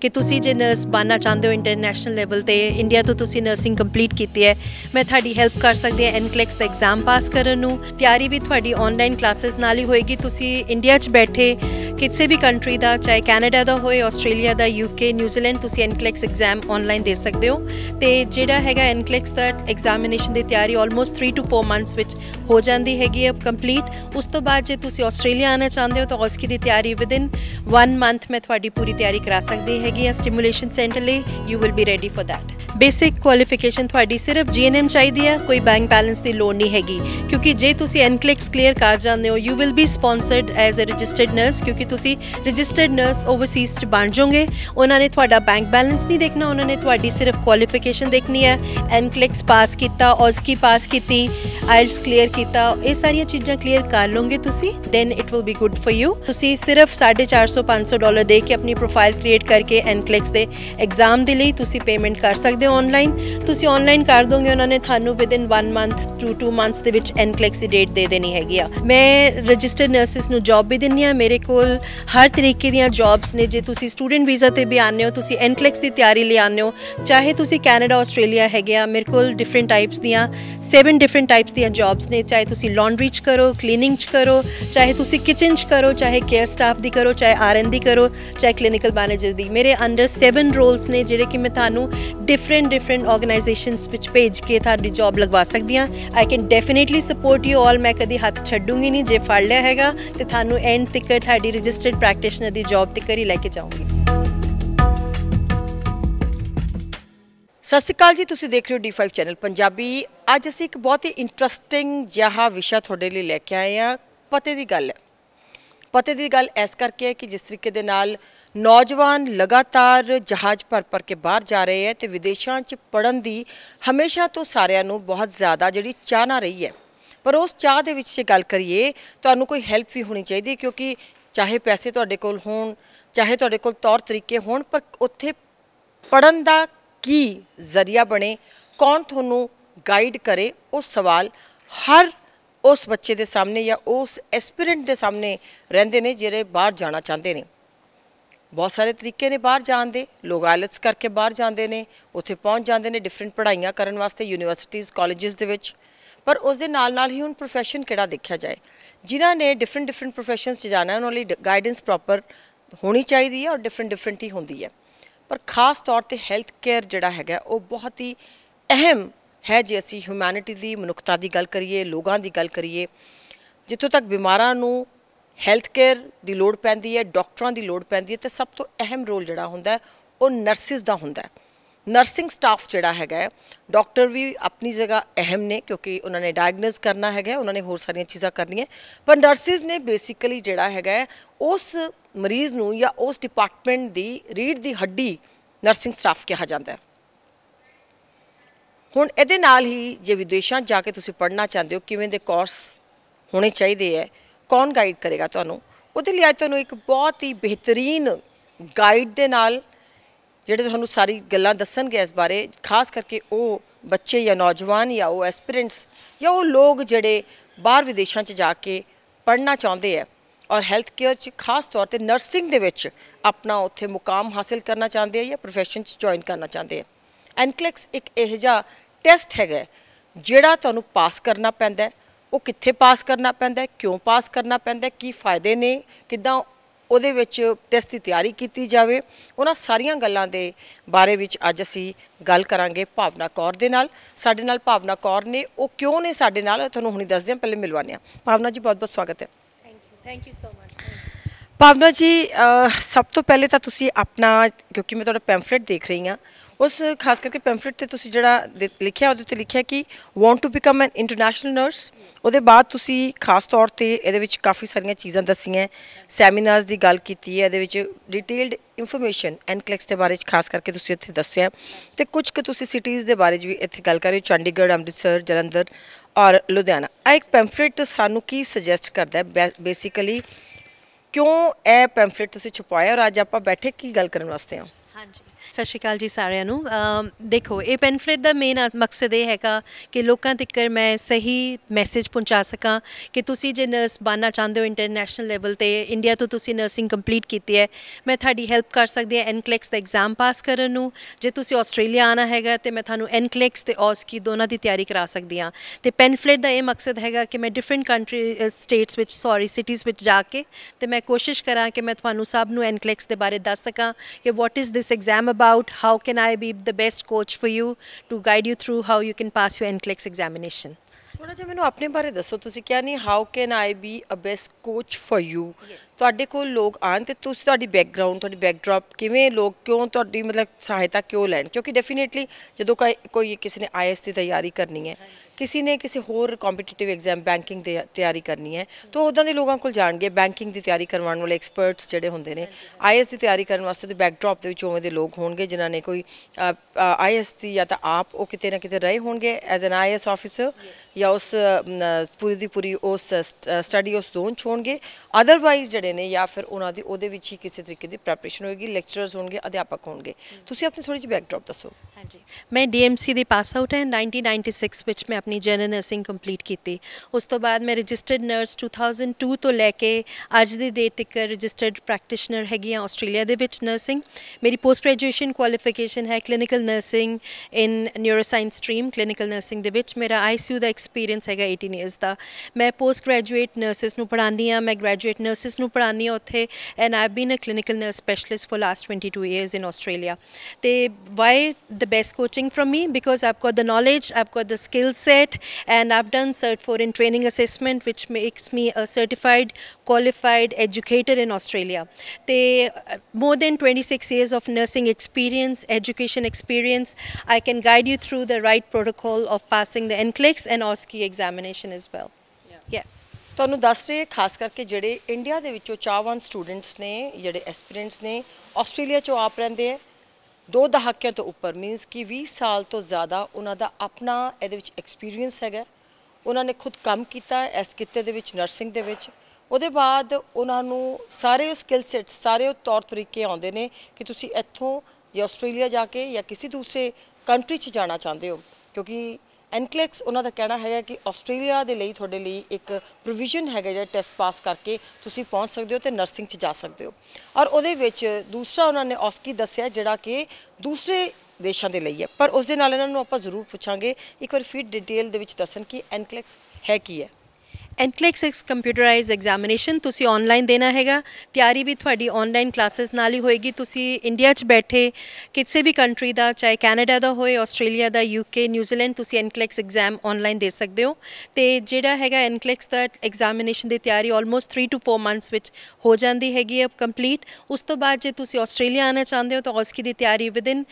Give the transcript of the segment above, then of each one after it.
ਕਿ ਤੁਸੀਂ ਜੇ ਨਰਸ ਬਣਨਾ ਚਾਹੁੰਦੇ ਹੋ ਇੰਟਰਨੈਸ਼ਨਲ ਲੈਵਲ ਤੇ ਇੰਡੀਆ ਤੋਂ ਤੁਸੀਂ ਨਰਸਿੰਗ ਕੰਪਲੀਟ ਕੀਤੀ ਹੈ ਮੈਂ ਤੁਹਾਡੀ ਹੈਲਪ ਕਰ ਸਕਦੀ ਹਾਂ ਐਨਕਲੈਕਸ ਦਾ ਐਗਜ਼ਾਮ ਪਾਸ ਕਰਨ ਨੂੰ ਤਿਆਰੀ ਵੀ ਤੁਹਾਡੀ ਆਨਲਾਈਨ ਕਲਾਸਿਸ ਨਾਲ ਹੀ ਹੋਏਗੀ ਤੁਸੀਂ ਇੰਡੀਆ 'ਚ ਬੈਠੇ ਕਿਸੇ ਵੀ ਕੰਟਰੀ ਦਾ ਚਾਹੇ ਕੈਨੇਡਾ ਦਾ ਹੋਏ ਆਸਟ੍ਰੇਲੀਆ ਦਾ ਯੂਕੇ ਨਿਊਜ਼ੀਲੈਂਡ ਤੁਸੀਂ ਐਨਕਲੈਕਸ ਐਗਜ਼ਾਮ ਆਨਲਾਈਨ ਦੇ ਸਕਦੇ ਹੋ ਤੇ ਜਿਹੜਾ ਹੈਗਾ ਐਨਕਲੈਕਸ ਦਾ ਐਗਜ਼ਾਮੀਨੇਸ਼ਨ ਦੀ ਤਿਆਰੀ ਆਲਮੋਸਟ 3 ਟੂ 4 ਮੰਥਸ ਵਿੱਚ ਹੋ ਜਾਂਦੀ ਹੈਗੀ ਹੈ ਕੰਪਲੀਟ ਉਸ ਤੋਂ ਬਾਅਦ ਜੇ ਤੁਸੀਂ ਆਸਟ੍ਰੇਲੀਆ ਆਣਾ ਚਾਹੁੰਦੇ ਹੋ ਤਾਂ ਉਸ ਦੀ ਤਿਆਰੀ ਵਿਦਿਨ 1 ਮੰਥ ਮੈਂ ਤੁਹਾਡੀ ਪੂਰੀ ਤਿਆਰੀ ਕਰਾ ਸਕਦੀ ਹੈ ਹੈਗੀ ਆ ਸਟਿਮੂਲੇਸ਼ਨ ਸੈਂਟਰ ਲਈ you will be ready for that basic qualification ਤੁਹਾਡੀ ਸਿਰਫ ਜੀਐਨਐਮ ਚਾਹੀਦੀ ਆ ਕੋਈ ਬੈਂਕ ਬੈਲੈਂਸ ਦੀ ਲੋੜ ਨਹੀਂ ਹੈਗੀ ਕਿਉਂਕਿ ਜੇ ਤੁਸੀਂ ਐਨਕਲਿਕਸ ਕਲੀਅਰ ਕਰ ਜਾਂਦੇ ਹੋ you will be sponsored as a registered nurse ਕਿਉਂਕਿ ਤੁਸੀਂ ਰਜਿਸਟਰਡ ਨਰਸ ਓਵਰਸੀਜ਼ ਚ ਬਣ ਜਾਓਗੇ ਉਹਨਾਂ ਨੇ ਤੁਹਾਡਾ ਬੈਂਕ ਬੈਲੈਂਸ ਨਹੀਂ ਦੇਖਣਾ ਉਹਨਾਂ ਨੇ ਤੁਹਾਡੀ ਸਿਰਫ ਕੁਆਲੀਫਿਕੇਸ਼ਨ ਦੇਖਣੀ ਹੈ ਐਨਕਲਿਕਸ ਪਾਸ ਕੀਤਾ ਔਸਕੀ ਪਾਸ ਕੀਤੀ ਆਇਲਟਸ ਕਲੀਅਰ ਕੀਤਾ ਇਹ ਸਾਰੀਆਂ ਚੀਜ਼ਾਂ ਕਲੀਅਰ ਕਰ ਲਓਗੇ ਤੁਸੀਂ then it will be good for you ਤੁਸੀਂ ਸਿਰਫ 450 500 ਡਾਲਰ ਦੇ ਕੇ ਆਪਣੀ ਪ੍ਰੋਫਾਈਲ ਕ੍ਰੀਏਟ ਕਰਕੇ ਕੇ ਐਨਕਲੈਕਸ ਦੇ ਐਗਜ਼ਾਮ ਦੇ ਲਈ ਤੁਸੀਂ ਪੇਮੈਂਟ ਕਰ ਸਕਦੇ ਹੋ ਆਨਲਾਈਨ ਤੁਸੀਂ ਆਨਲਾਈਨ ਕਰ ਦੋਗੇ ਉਹਨਾਂ ਨੇ ਤੁਹਾਨੂੰ within 1 month to 2 months ਦੇ ਵਿੱਚ ਐਨਕਲੈਕਸ ਦੀ ਡੇਟ ਦੇ ਦੇਣੀ ਹੈਗੀ ਆ ਮੈਂ ਰਜਿਸਟਰਡ ਨਰਸਿਸ ਨੂੰ ਜੌਬ ਵੀ ਦਿੰਨੀ ਆ ਮੇਰੇ ਕੋਲ ਹਰ ਤਰੀਕੇ ਦੀਆਂ ਜੌਬਸ ਨੇ ਜੇ ਤੁਸੀਂ ਸਟੂਡੈਂਟ ਵੀਜ਼ਾ ਤੇ ਵੀ ਆਨੇ ਹੋ ਤੁਸੀਂ ਐਨਕਲੈਕਸ ਦੀ ਤਿਆਰੀ ਲਈ ਆਨੇ ਹੋ ਚਾਹੇ ਤੁਸੀਂ ਕੈਨੇਡਾ ਆਸਟ੍ਰੇਲੀਆ ਹੈਗੇ ਆ ਮੇਰੇ ਕੋਲ ਡਿਫਰੈਂਟ ਟਾਈਪਸ ਦੀਆਂ 7 ਡਿਫਰੈਂਟ ਟਾਈਪਸ ਦੀਆਂ ਜੌਬਸ ਨੇ ਚਾਹੇ ਤੁਸੀਂ ਲਾਂਡਰੀ ਚ ਕਰੋ ਕਲੀਨਿੰਗ ਚ ਕਰੋ ਚਾਹੇ ਤੁਸੀਂ ਕਿਚਨ ਚ ਕਰੋ ਚਾਹੇ ਕੇਅਰ ਸਟਾਫ ਦੀ ਕਰੋ ਚਾਹੇ ਆਰਐਨ ਦੀ ਕਰੋ ਚਾਹੇ ਕਲੀਨਿਕਲ ਮੈਨੇਜਰ ਦੀ ਮੇਰੇ ਮੇਰੇ ਅੰਡਰ 7 ਰੋਲਸ ਨੇ ਜਿਹੜੇ ਕਿ ਮੈਂ ਤੁਹਾਨੂੰ ਡਿਫਰੈਂਟ ਡਿਫਰੈਂਟ ਆਰਗੇਨਾਈਜੇਸ਼ਨਸ ਵਿੱਚ ਭੇਜ ਕੇ ਤੁਹਾਡੀ ਜੌਬ ਲਗਵਾ ਸਕਦੀ ਹਾਂ I can definitely support you all ਮੈਂ ਕਦੀ ਹੱਥ ਛੱਡੂਗੀ ਨਹੀਂ ਜੇ ਫੜ ਲਿਆ ਹੈਗਾ ਤੇ ਤੁਹਾਨੂੰ ਐਂਡ ਤੱਕ ਤੁਹਾਡੀ ਰਜਿਸਟਰਡ ਪ੍ਰੈਕਟੀਸ਼ਨਰ ਦੀ ਜੌਬ ਤੱਕ ਹੀ ਲੈ ਕੇ ਜਾਊਂਗੀ ਸਤਿ ਸ਼੍ਰੀ ਅਕਾਲ ਜੀ ਤੁਸੀਂ ਦੇਖ ਰਹੇ ਹੋ D5 ਚੈਨਲ ਪੰਜਾਬੀ ਅੱਜ ਅਸੀਂ ਇੱਕ ਬਹੁਤ ਹੀ ਇੰਟਰਸਟਿੰਗ ਜਿਹਾ ਵਿਸ਼ਾ ਤੁਹਾਡੇ ਲਈ ਲੈ ਕੇ ਆਏ ਆ ਪਤੇ ਦੀ ਗੱਲ ਹੈ ਪਤੇ ਦੀ ਗੱਲ ਇਸ ਕਰਕੇ ਹੈ ਕਿ ਜਿਸ ਤਰੀਕੇ ਦੇ ਨਾਲ ਨੌਜਵਾਨ ਲਗਾਤਾਰ ਜਹਾਜ਼ ਪਰ ਪਰ ਕੇ ਬਾਹਰ ਜਾ ਰਹੇ ਹੈ ਤੇ ਵਿਦੇਸ਼ਾਂ 'ਚ ਪੜਨ ਦੀ ਹਮੇਸ਼ਾ ਤੋਂ ਸਾਰਿਆਂ ਨੂੰ ਬਹੁਤ ਜ਼ਿਆਦਾ ਜਿਹੜੀ ਚਾਹਨਾ ਰਹੀ ਹੈ ਪਰ ਉਸ ਚਾਹ ਦੇ ਵਿੱਚ ਜੇ ਗੱਲ ਕਰੀਏ ਤੁਹਾਨੂੰ ਕੋਈ ਹੈਲਪ ਵੀ ਹੋਣੀ ਚਾਹੀਦੀ ਕਿਉਂਕਿ ਚਾਹੇ ਪੈਸੇ ਤੁਹਾਡੇ ਕੋਲ ਹੋਣ ਚਾਹੇ ਤੁਹਾਡੇ ਕੋਲ ਤੌਰ ਤਰੀਕੇ ਹੋਣ ਪਰ ਉੱਥੇ ਪੜਨ ਦਾ ਕੀ ਜ਼ਰੀਆ ਬਣੇ ਕੌਣ ਤੁਹਾਨੂੰ ਗਾਈਡ ਕਰੇ ਉਹ ਸਵਾਲ ਹਰ ਉਸ ਬੱਚੇ ਦੇ ਸਾਹਮਣੇ ਜਾਂ ਉਸ ਐਸਪੀਰੈਂਟ ਦੇ ਸਾਹਮਣੇ ਰਹਿੰਦੇ ਨੇ ਜਿਹੜੇ ਬਾਹਰ ਜਾਣਾ ਚਾਹੁੰਦੇ ਨੇ ਬਹੁਤ ਸਾਰੇ ਤਰੀਕੇ ਨੇ ਬਾਹਰ ਜਾਣ ਦੇ ਲੋਕ ਆਇਲਟਸ ਕਰਕੇ ਬਾਹਰ ਜਾਂਦੇ ਨੇ ਉੱਥੇ ਪਹੁੰਚ ਜਾਂਦੇ ਨੇ ਡਿਫਰੈਂਟ ਪੜ੍ਹਾਈਆਂ ਕਰਨ ਵਾਸਤੇ ਯੂਨੀਵਰਸਿਟੀਆਂ ਕਾਲਜਸ ਦੇ ਵਿੱਚ ਪਰ ਉਸ ਦੇ ਨਾਲ ਨਾਲ ਹੀ ਹੁਣ profession ਕਿਹੜਾ ਦੇਖਿਆ ਜਾਏ ਜਿਨ੍ਹਾਂ ਨੇ ਡਿਫਰੈਂਟ ਡਿਫਰੈਂਟ professions 'ਚ ਜਾਣਾ ਉਹਨਾਂ ਲਈ ਗਾਈਡੈਂਸ ਪ੍ਰੋਪਰ ਹੋਣੀ ਚਾਹੀਦੀ ਹੈ ਔਰ ਡਿਫਰੈਂਟ ਡਿਫਰੈਂਟ ਹੀ ਹੁੰਦੀ ਹੈ ਪਰ ਖਾਸ ਤੌਰ ਤੇ ਹੈਲਥ ਕੇਅਰ ਜਿਹੜਾ ਹੈਗਾ ਉਹ ਬਹੁਤ ਹੀ ਅਹਿਮ ਹੈ ਜੇ ਅਸੀਂ ਹਿਊਮੈਨਿਟੀ ਦੀ ਮਨੁੱਖਤਾ ਦੀ ਗੱਲ ਕਰੀਏ ਲੋਕਾਂ ਦੀ ਗੱਲ ਕਰੀਏ ਜਿੱਥੋਂ ਤੱਕ ਬਿਮਾਰਾਂ ਨੂੰ ਹੈਲਥ ਕੇਅਰ ਦੀ ਲੋੜ ਪੈਂਦੀ ਹੈ ਡਾਕਟਰਾਂ ਦੀ ਲੋੜ ਪੈਂਦੀ ਹੈ ਤੇ ਸਭ ਤੋਂ ਅਹਿਮ ਰੋਲ ਜਿਹੜਾ ਹੁੰਦਾ ਉਹ ਨਰਸਿਸ ਦਾ ਹੁੰਦਾ ਹੈ ਨਰਸਿੰਗ ਸਟਾਫ ਜਿਹੜਾ ਹੈਗਾ ਡਾਕਟਰ ਵੀ ਆਪਣੀ ਜਗ੍ਹਾ ਅਹਿਮ ਨੇ ਕਿਉਂਕਿ ਉਹਨਾਂ ਨੇ ਡਾਇਗਨੋਸ ਕਰਨਾ ਹੈਗਾ ਉਹਨਾਂ ਨੇ ਹੋਰ ਸਾਰੀਆਂ ਚੀਜ਼ਾਂ ਕਰਨੀਆਂ ਪਰ ਨਰਸਿਸ ਨੇ ਬੇਸਿਕਲੀ ਜਿਹੜਾ ਹੈਗਾ ਉਸ ਮਰੀਜ਼ ਨੂੰ ਜਾਂ ਉਸ ਡਿਪਾਰਟਮੈਂਟ ਦੀ ਰੀੜ ਦੀ ਹੱਡੀ ਨਰਸਿੰਗ ਸਟਾਫ ਕਿਹਾ ਜਾਂਦਾ ਹੈ ਹੁਣ ਇਹਦੇ ਨਾਲ ਹੀ ਜੇ ਵਿਦੇਸ਼ਾਂ ਜਾ ਕੇ ਤੁਸੀਂ ਪੜ੍ਹਨਾ ਚਾਹੁੰਦੇ ਹੋ ਕਿਵੇਂ ਦੇ ਕੋਰਸ ਹੋਣੇ ਚਾਹੀਦੇ ਹੈ ਕੌਣ ਗਾਈਡ ਕਰੇਗਾ ਤੁਹਾਨੂੰ ਉਹਦੇ ਲਈ ਅੱਜ ਤੁਹਾਨੂੰ ਇੱਕ ਬਹੁਤ ਹੀ ਬਿਹਤਰੀਨ ਗਾਈਡ ਦੇ ਨਾਲ ਜਿਹੜੇ ਤੁਹਾਨੂੰ ਸਾਰੀ ਗੱਲਾਂ ਦੱਸਣਗੇ ਇਸ ਬਾਰੇ ਖਾਸ ਕਰਕੇ ਉਹ ਬੱਚੇ ਜਾਂ ਨੌਜਵਾਨ ਜਾਂ ਉਹ ਐਸਪੀਰੈਂਟਸ ਜਾਂ ਉਹ ਲੋਕ ਜਿਹੜੇ ਬਾਹਰ ਵਿਦੇਸ਼ਾਂ 'ਚ ਜਾ ਕੇ ਪੜ੍ਹਨਾ ਚਾਹੁੰਦੇ ਐ ਔਰ ਹੈਲਥ ਕੇਅਰ 'ਚ ਖਾਸ ਤੌਰ ਤੇ ਨਰਸਿੰਗ ਦੇ ਵਿੱਚ ਆਪਣਾ ਉੱਥੇ ਮੁਕਾਮ ਹਾਸਲ ਕਰਨਾ ਚਾਹੁੰਦੇ ਆ ਜਾਂ ਪ੍ਰੋਫੈਸ਼ਨ 'ਚ ਜੁਆਇਨ ਕਰਨਾ ਚਾਹੁੰਦੇ ਆ ਐਨਕਲੈਕਸ ਇੱਕ ਇਹੋ ਜਿਹਾ ਟੈਸਟ ਹੈਗਾ ਜਿਹੜਾ ਤੁਹਾਨੂੰ ਪਾਸ ਕਰਨਾ ਪੈਂਦਾ ਉਹ ਕਿੱਥੇ ਪਾਸ ਕਰਨਾ ਪੈਂਦਾ ਕਿਉਂ ਪਾਸ ਕਰਨਾ ਪੈਂਦਾ ਕੀ ਫਾਇਦੇ ਨੇ ਕਿਦਾਂ ਉਹਦੇ ਵਿੱਚ ਟੈਸਟ ਦੀ ਤਿਆਰੀ ਕੀਤੀ ਜਾਵੇ ਉਹਨਾਂ ਸਾਰੀਆਂ ਗੱਲਾਂ ਦੇ ਬਾਰੇ ਵਿੱਚ ਅੱਜ ਅਸੀਂ ਗੱਲ ਕਰਾਂਗੇ ਭਾਵਨਾ ਕੌਰ ਦੇ ਨਾਲ ਸਾਡੇ ਨਾਲ ਭਾਵਨਾ ਕੌਰ ਨੇ ਉਹ ਕਿਉਂ ਨੇ ਸਾਡੇ ਨਾਲ ਤੁਹਾਨੂੰ ਹੁਣੇ ਦੱਸਦੇ ਹਾਂ ਪਹਿਲੇ ਮਿਲਵਾਨੇ ਆ ਭਾਵਨਾ ਜੀ ਬਹੁਤ ਬਹੁਤ ਸਵਾਗਤ ਹੈ thank you thank you so much Bhavna ji ਸਭ ਤੋਂ ਪਹਿਲੇ ਤਾਂ ਤੁਸੀਂ ਆਪਣਾ ਕਿਉਂਕਿ ਮੈਂ ਤੁਹਾਡਾ ਪੈਂਫਲੇਟ ਦੇਖ ਰਹੀ ਹਾਂ ਉਸ ਖਾਸ ਕਰਕੇ ਪੈਂਫਲੇਟ ਤੇ ਤੁਸੀਂ ਜਿਹੜਾ ਲਿਖਿਆ ਉਹਦੇ ਤੇ ਲਿਖਿਆ ਕਿ want to become an international nurse ਉਹਦੇ ਬਾਅਦ ਤੁਸੀਂ ਖਾਸ ਤੌਰ ਤੇ ਇਹਦੇ ਵਿੱਚ ਕਾਫੀ ਸਾਰੀਆਂ ਚੀਜ਼ਾਂ ਦੱਸੀਆਂ ਸੈਮੀਨਾਰਸ ਦੀ ਗੱਲ ਕੀਤੀ ਹੈ ਇਹਦੇ ਵਿੱਚ ਡਿਟੇਲਡ ਇਨਫੋਰਮੇਸ਼ਨ ਐਨਕਲੈਕਸ ਦੇ ਬਾਰੇ ਵਿੱਚ ਖਾਸ ਕਰਕੇ ਤੁਸੀਂ ਇੱਥੇ ਦੱਸਿਆ ਤੇ ਕੁਝ ਕਿ ਤੁਸੀਂ ਸਿਟੀਜ਼ ਦੇ ਬਾਰੇ ਵੀ ਇੱਥੇ ਗੱਲ ਕਰ ਰਹੇ ਹੋ ਚੰਡੀਗੜ੍ਹ ਅੰਮ੍ਰਿਤਸਰ ਜਲੰਧਰ ਔਰ ਲੁਧਿਆਣਾ ਆ ਇੱਕ ਪੈਂਫਲੇਟ ਸਾਨੂੰ ਕੀ ਸੁਜੈਸਟ ਕਰਦਾ ਹੈ ਬੇਸਿਕਲੀ ਕਿਉਂ ਇਹ ਪੈਂਫਲੇਟ ਤੁਸੀਂ ਛਪਾਇਆ ਔਰ ਅੱਜ ਆਪਾਂ ਬੈਠੇ ਕੀ ਗੱਲ ਕਰਨ ਵਾਸਤੇ ਆ ਹਾਂਜੀ ਸਤਿ ਸ਼੍ਰੀ ਅਕਾਲ ਜੀ ਸਾਰਿਆਂ ਨੂੰ ਦੇਖੋ ਇਹ ਪੈਨਫਲੇਟ ਦਾ ਮੇਨ ਮਕਸਦ ਇਹ ਹੈਗਾ ਕਿ ਲੋਕਾਂ ਤੱਕ ਮੈਂ ਸਹੀ ਮੈਸੇਜ ਪਹੁੰਚਾ ਸਕਾਂ ਕਿ ਤੁਸੀਂ ਜੇ ਨਰਸ ਬਣਨਾ ਚਾਹੁੰਦੇ ਹੋ ਇੰਟਰਨੈਸ਼ਨਲ ਲੈਵਲ ਤੇ ਇੰਡੀਆ ਤੋਂ ਤੁਸੀਂ ਨਰਸਿੰਗ ਕੰਪਲੀਟ ਕੀਤੀ ਹੈ ਮੈਂ ਤੁਹਾਡੀ ਹੈਲਪ ਕਰ ਸਕਦੀ ਹਾਂ ਐਨਕਲੈਕਸ ਦਾ ਐਗਜ਼ਾਮ ਪਾਸ ਕਰਨ ਨੂੰ ਜੇ ਤੁਸੀਂ ਆਸਟ੍ਰੇਲੀਆ ਆਣਾ ਹੈਗਾ ਤੇ ਮੈਂ ਤੁਹਾਨੂੰ ਐਨਕਲੈਕਸ ਤੇ ਔਸ ਕੀ ਦੋਨਾਂ ਦੀ ਤਿਆਰੀ ਕਰਾ ਸਕਦੀ ਹਾਂ ਤੇ ਪੈਨਫਲੇਟ ਦਾ ਇਹ ਮਕਸਦ ਹੈਗਾ ਕਿ ਮੈਂ ਡਿਫਰੈਂਟ ਕੰਟਰੀ ਸਟੇਟਸ ਵਿੱਚ ਸੌਰੀ ਸਿਟੀਜ਼ ਵਿੱਚ ਜਾ ਕੇ ਤੇ ਮੈਂ ਕੋਸ਼ਿਸ਼ ਕਰਾਂ ਕਿ ਮੈਂ ਤੁਹਾਨੂੰ ਸਭ ਨੂੰ ਐਨਕਲੈਕਸ ਦੇ ਬਾਰੇ ਦੱਸ ਸਕਾਂ ਕਿ ਵਾਟ ਇਜ਼ ਦਿਸ ਐਗਜ਼ਾਮ ਅਬ about how can I be the best coach for you to guide you through how you can pass your NCLEX examination. ਥੋੜਾ ਜਿਹਾ ਮੈਨੂੰ ਆਪਣੇ ਬਾਰੇ ਦੱਸੋ ਤੁਸੀਂ ਕਿਹਾ ਨਹੀਂ how can I be a best coach for you ਤੁਹਾਡੇ ਕੋਲ ਲੋਕ ਆਣ ਤੇ ਤੁਸੀਂ ਤੁਹਾਡੀ ਬੈਕਗ੍ਰਾਉਂਡ ਤੁਹਾਡੀ ਬੈਕਡ੍ਰੌਪ ਕਿਵੇਂ ਲੋਕ ਕਿਉਂ ਤੁਹਾਡੀ ਮਤਲਬ ਸਹਾਇਤਾ ਕਿਉਂ ਲੈਣ ਕਿਉਂਕਿ ਡੈਫੀਨਿਟਲੀ ਜਦੋਂ ਕੋਈ ਕਿਸੇ ਨੇ ਆਈਐਸ ਦੀ ਤਿਆਰੀ ਕਰਨੀ ਹੈ ਕਿਸੇ ਨੇ ਕਿਸੇ ਹੋਰ ਕੰਪੀਟੀਟਿਵ ਐਗਜ਼ਾਮ ਬੈਂਕਿੰਗ ਦੀ ਤਿਆਰੀ ਕਰਨੀ ਹੈ ਤਾਂ ਉਹਦਾਂ ਦੇ ਲੋਕਾਂ ਕੋਲ ਜਾਣਗੇ ਬੈਂਕਿੰਗ ਦੀ ਤਿਆਰੀ ਕਰਵਾਉਣ ਵਾਲੇ ਐਕਸਪਰਟਸ ਜਿਹੜੇ ਹੁੰਦੇ ਨੇ ਆਈਐਸ ਦੀ ਤਿਆਰੀ ਕਰਨ ਵਾਸਤੇ ਤੇ ਬੈਕਡ੍ਰੌਪ ਦੇ ਵਿੱਚ ਉਹਵੇਂ ਦੇ ਲੋਕ ਹੋਣਗੇ ਜਿਨ੍ਹਾਂ ਨੇ ਕੋਈ ਆਈਐਸ ਦੀ ਜਾਂ ਤਾਂ ਆਪ ਉਹ ਕਿਤੇ ਨਾ ਕਿਤੇ ਰਹੇ ਹੋਣਗੇ ਐਜ਼ ਐਨ ਆਈਐਸ ਆਫੀਸਰ ਜਾਂ ਉਸ ਪੂਰੀ ਦੀ ਪੂਰੀ ਉਸ ਸਟੱਡੀ ਉਸ ਜ਼ੋਨ ਛੋਣਗੇ ਅਦਰਵਾਈਜ਼ ਜਿਹੜੇ ਜਿਹੜੇ ਨੇ ਜਾਂ ਫਿਰ ਉਹਨਾਂ ਦੀ ਉਹਦੇ ਵਿੱਚ ਹੀ ਕਿਸੇ ਤਰੀਕੇ ਦੀ ਪ੍ਰੈਪਰੇਸ਼ਨ ਹੋਏਗੀ ਲੈਕਚਰਰਸ ਹੋਣਗੇ ਅਧਿਆਪਕ ਹੋਣਗੇ ਤੁਸੀਂ ਆਪਣੀ ਥੋੜੀ ਜਿਹੀ ਬੈਕਡ੍ਰੌਪ ਦੱਸੋ ਹਾਂਜੀ ਮੈਂ ਡੀਐਮਸੀ ਦੇ ਪਾਸ ਆਊਟ ਹੈ 1996 ਵਿੱਚ ਮੈਂ ਆਪਣੀ ਜਨਰਲ ਨਰਸਿੰਗ ਕੰਪਲੀਟ ਕੀਤੀ ਉਸ ਤੋਂ ਬਾਅਦ ਮੈਂ ਰਜਿਸਟਰਡ ਨਰਸ 2002 ਤੋਂ ਲੈ ਕੇ ਅੱਜ ਦੀ ਡੇਟ ਤੱਕ ਰਜਿਸਟਰਡ ਪ੍ਰੈਕਟੀਸ਼ਨਰ ਹੈਗੀ ਆ ਆਸਟ੍ਰੇਲੀਆ ਦੇ ਵਿੱਚ ਨਰਸਿੰਗ ਮੇਰੀ ਪੋਸਟ ਗ੍ਰੈਜੂਏਸ਼ਨ ਕੁਆਲੀਫਿਕੇਸ਼ਨ ਹੈ clinical nursing in neuroscience stream clinical nursing ਦੇ ਵਿੱਚ ਮੇਰਾ ਆਈਸੀਯੂ ਦਾ ਐਕਸਪੀਰੀਅੰਸ ਹੈਗਾ 18 ਇਅਰਸ ਦਾ ਮੈਂ ਪੋਸਟ ਗ੍ਰੈਜੂਏਟ ਨਰਸਿਸ ਨੂੰ ਪੜ੍ਹਾਉਂਦੀ ਆ ਮੈਂ ਗ੍ਰੈਜੂਏਟ ਨਰਸਿਸ ਨੂੰ And I've been a clinical nurse specialist for last 22 years in Australia. They ਤੇ the best coaching from me? Because I've got the knowledge I've got the skill set and I've done cert 4 in training assessment which makes me a certified qualified educator in Australia they uh, more than 26 years of nursing experience education experience I can guide you through the right protocol of passing the NCLEX and OSCE examination as well yeah. ਤੁਹਾਨੂੰ ਦੱਸ ਰਹੇ ਖਾਸ ਕਰਕੇ ਜਿਹੜੇ India ਦੇ ਵਿੱਚੋਂ ਚਾਹਵਾਨ students ਨੇ ਜਿਹੜੇ ਐਸਪੀਰੈਂਟਸ ਨੇ ਆਸਟ੍ਰੇਲੀਆ 'ਚੋਂ ਆਪ ਰਹਿੰਦੇ ਆ ਦੋ ਦਹਾਕਿਆਂ ਤੋਂ ਉੱਪਰ ਮੀਨਸ ਕਿ 20 ਸਾਲ ਤੋਂ ਜ਼ਿਆਦਾ ਉਹਨਾਂ ਦਾ ਆਪਣਾ ਇਹਦੇ ਵਿੱਚ ਐਕਸਪੀਰੀਅੰਸ ਹੈਗਾ ਉਹਨਾਂ ਨੇ ਖੁਦ ਕੰਮ ਕੀਤਾ ਇਸ ਕਿੱਤੇ ਦੇ ਵਿੱਚ ਨਰਸਿੰਗ ਦੇ ਵਿੱਚ ਉਹਦੇ ਬਾਅਦ ਉਹਨਾਂ ਨੂੰ ਸਾਰੇ ਉਹ ਸਕਿੱਲ ਸੈਟਸ ਸਾਰੇ ਉਹ ਤੌਰ ਤਰੀਕੇ ਆਉਂਦੇ ਨੇ ਕਿ ਤੁਸੀਂ ਇੱਥੋਂ ਜਾਂ ਆਸਟ੍ਰੇਲੀਆ ਜਾ ਕੇ ਜਾਂ ਕਿਸੇ ਦੂਸਰੇ ਕੰਟਰੀ 'ਚ ਜਾਣਾ ਚਾਹੁੰਦੇ ਹੋ ਕਿਉਂਕਿ ਐਨਕਲੈਕਸ e ਉਹਨਾਂ ਦਾ ਕਹਿਣਾ ਹੈਗਾ ਕਿ ਆਸਟ੍ਰੇਲੀਆ ਦੇ ਲਈ ਤੁਹਾਡੇ ਲਈ ਇੱਕ ਪ੍ਰੋਵੀਜ਼ਨ ਹੈਗਾ ਜਿਹੜਾ ਟੈਸਟ ਪਾਸ ਕਰਕੇ ਤੁਸੀਂ ਪਹੁੰਚ ਸਕਦੇ ਹੋ ਤੇ ਨਰਸਿੰਗ 'ਚ ਜਾ ਸਕਦੇ ਹੋ ਔਰ ਉਹਦੇ ਵਿੱਚ ਦੂਸਰਾ ਉਹਨਾਂ ਨੇ ਆਸਕੀ ਦੱਸਿਆ ਜਿਹੜਾ ਕਿ ਦੂਸਰੇ ਦੇਸ਼ਾਂ ਦੇ ਲਈ ਹੈ ਪਰ ਉਸ ਦੇ ਨਾਲ ਇਹਨਾਂ ਨੂੰ ਆਪਾਂ ਜ਼ਰੂਰ ਪੁੱਛਾਂਗੇ ਇੱਕ ਵਾਰ ਫਿਰ ਡਿਟੇਲ ਦੇ ਵਿੱਚ ਦੱਸਣ ਕਿ ਐਨਕਲੈਕਸ e ਹੈ ਕੀ ਹੈ NCLEX ਇੱਕ ਕੰਪਿਊਟਰਾਈਜ਼ ਐਗਜ਼ਾਮੀਨੇਸ਼ਨ ਤੁਸੀਂ ਆਨਲਾਈਨ ਦੇਣਾ ਹੈਗਾ ਤਿਆਰੀ ਵੀ ਤੁਹਾਡੀ ਆਨਲਾਈਨ ਕਲਾਸਿਸ ਨਾਲ ਹੀ ਹੋਏਗੀ ਤੁਸੀਂ ਇੰਡੀਆ 'ਚ ਬੈਠੇ ਕਿਸੇ ਵੀ ਕੰਟਰੀ ਦਾ ਚਾਹੇ ਕੈਨੇਡਾ ਦਾ ਹੋਏ ਆਸਟ੍ਰੇਲੀਆ ਦਾ ਯੂਕੇ ਨਿਊਜ਼ੀਲੈਂਡ ਤੁਸੀਂ NCLEX ਐਗਜ਼ਾਮ ਆਨਲਾਈਨ ਦੇ ਸਕਦੇ ਹੋ ਤੇ ਜਿਹੜਾ ਹੈਗਾ NCLEX ਦਾ ਐਗਜ਼ਾਮੀਨੇਸ਼ਨ ਦੀ ਤਿਆਰੀ ਆਲਮੋਸਟ 3 ਟੂ 4 ਮੰਥਸ ਵਿੱਚ ਹੋ ਜਾਂਦੀ ਹੈਗੀ ਹੈ ਕੰਪਲੀਟ ਉਸ ਤੋਂ ਬਾਅਦ ਜੇ ਤੁਸੀਂ ਆਸਟ੍ਰੇਲੀਆ ਆਣਾ ਚਾਹੁੰਦੇ ਹੋ ਤਾਂ ਔਸਕੀ ਦੀ ਤਿਆਰੀ ਵਿਦਿਨ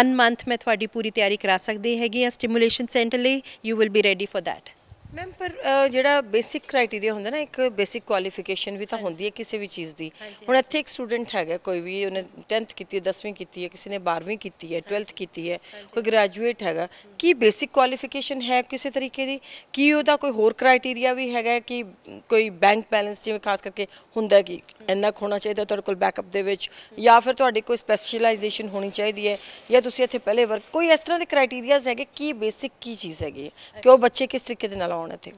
1 ਮੰਥ ਮੈਂ ਤੁਹਾਡੀ ਪੂਰੀ ਤਿਆਰੀ ਕਰਾ ਸਕਦੀ ਹੈਗੀ ਆ ਸਟਿਮੂਲੇਸ਼ਨ ਸੈਂਟਰ ਲਈ you will be ready for that ma'am ਪਰ ਜਿਹੜਾ ਬੇਸਿਕ ਕ੍ਰਾਈਟੇਰੀਆ ਹੁੰਦਾ ਨਾ ਇੱਕ ਬੇਸਿਕ ਕੁਆਲੀਫਿਕੇਸ਼ਨ ਵੀ ਤਾਂ ਹੁੰਦੀ ਹੈ ਕਿਸੇ ਵੀ ਚੀਜ਼ ਦੀ ਹੁਣ ਇੱਥੇ ਇੱਕ ਸਟੂਡੈਂਟ ਹੈਗਾ ਕੋਈ ਵੀ ਉਹਨੇ 10th ਕੀਤੀ ਹੈ 10ਵੀਂ ਕੀਤੀ ਹੈ ਕਿਸੇ ਨੇ 12ਵੀਂ ਕੀਤੀ ਹੈ 12th ਕੀਤੀ ਹੈ ਕੋਈ ਗ੍ਰੈਜੂਏਟ ਹੈਗਾ ਕੀ ਬੇਸਿਕ ਕੁਆਲੀਫਿਕੇਸ਼ਨ ਹੈ ਕਿਸੇ ਤਰੀਕੇ ਦੀ ਕੀ ਉਹਦਾ ਕੋਈ ਹੋਰ ਕ੍ਰਾਈਟੇਰੀਆ ਵੀ ਹੈਗਾ ਕਿ ਕੋਈ ਬੈਂਕ ਬੈਲੈਂਸ ਜਿਵੇਂ ਖਾਸ ਕਰਕੇ ਹੁੰਦਾ ਕਿ ਇੰਨਾ ਹੋਣਾ ਚਾਹੀਦਾ ਤੁਹਾਡੇ ਕੋਲ ਬੈਕਅਪ ਦੇ ਵਿੱਚ ਜਾਂ ਫਿਰ ਤੁਹਾਡੀ ਕੋਈ ਸਪੈਸ਼ਲਾਈਜੇਸ਼ਨ ਹੋਣੀ ਚਾਹੀਦੀ ਹੈ ਜਾਂ ਤੁਸੀਂ ਇੱਥੇ ਪਹਿਲੇ ਵਰਕ ਕੋਈ ਇਸ ਤਰ੍ਹਾਂ ਦੇ ਕ੍ਰਾਈਟੇਰੀਆਜ਼ ਹੈਗੇ ਕੀ ਬੇਸਿਕ ਕੀ ਚੀਜ਼ ਹੈਗੀ ਕਿ ਉਹ ਬੱਚੇ ਕਿਸ ਤਰੀਕੇ ਦੇ ਨਾਲ down, I think.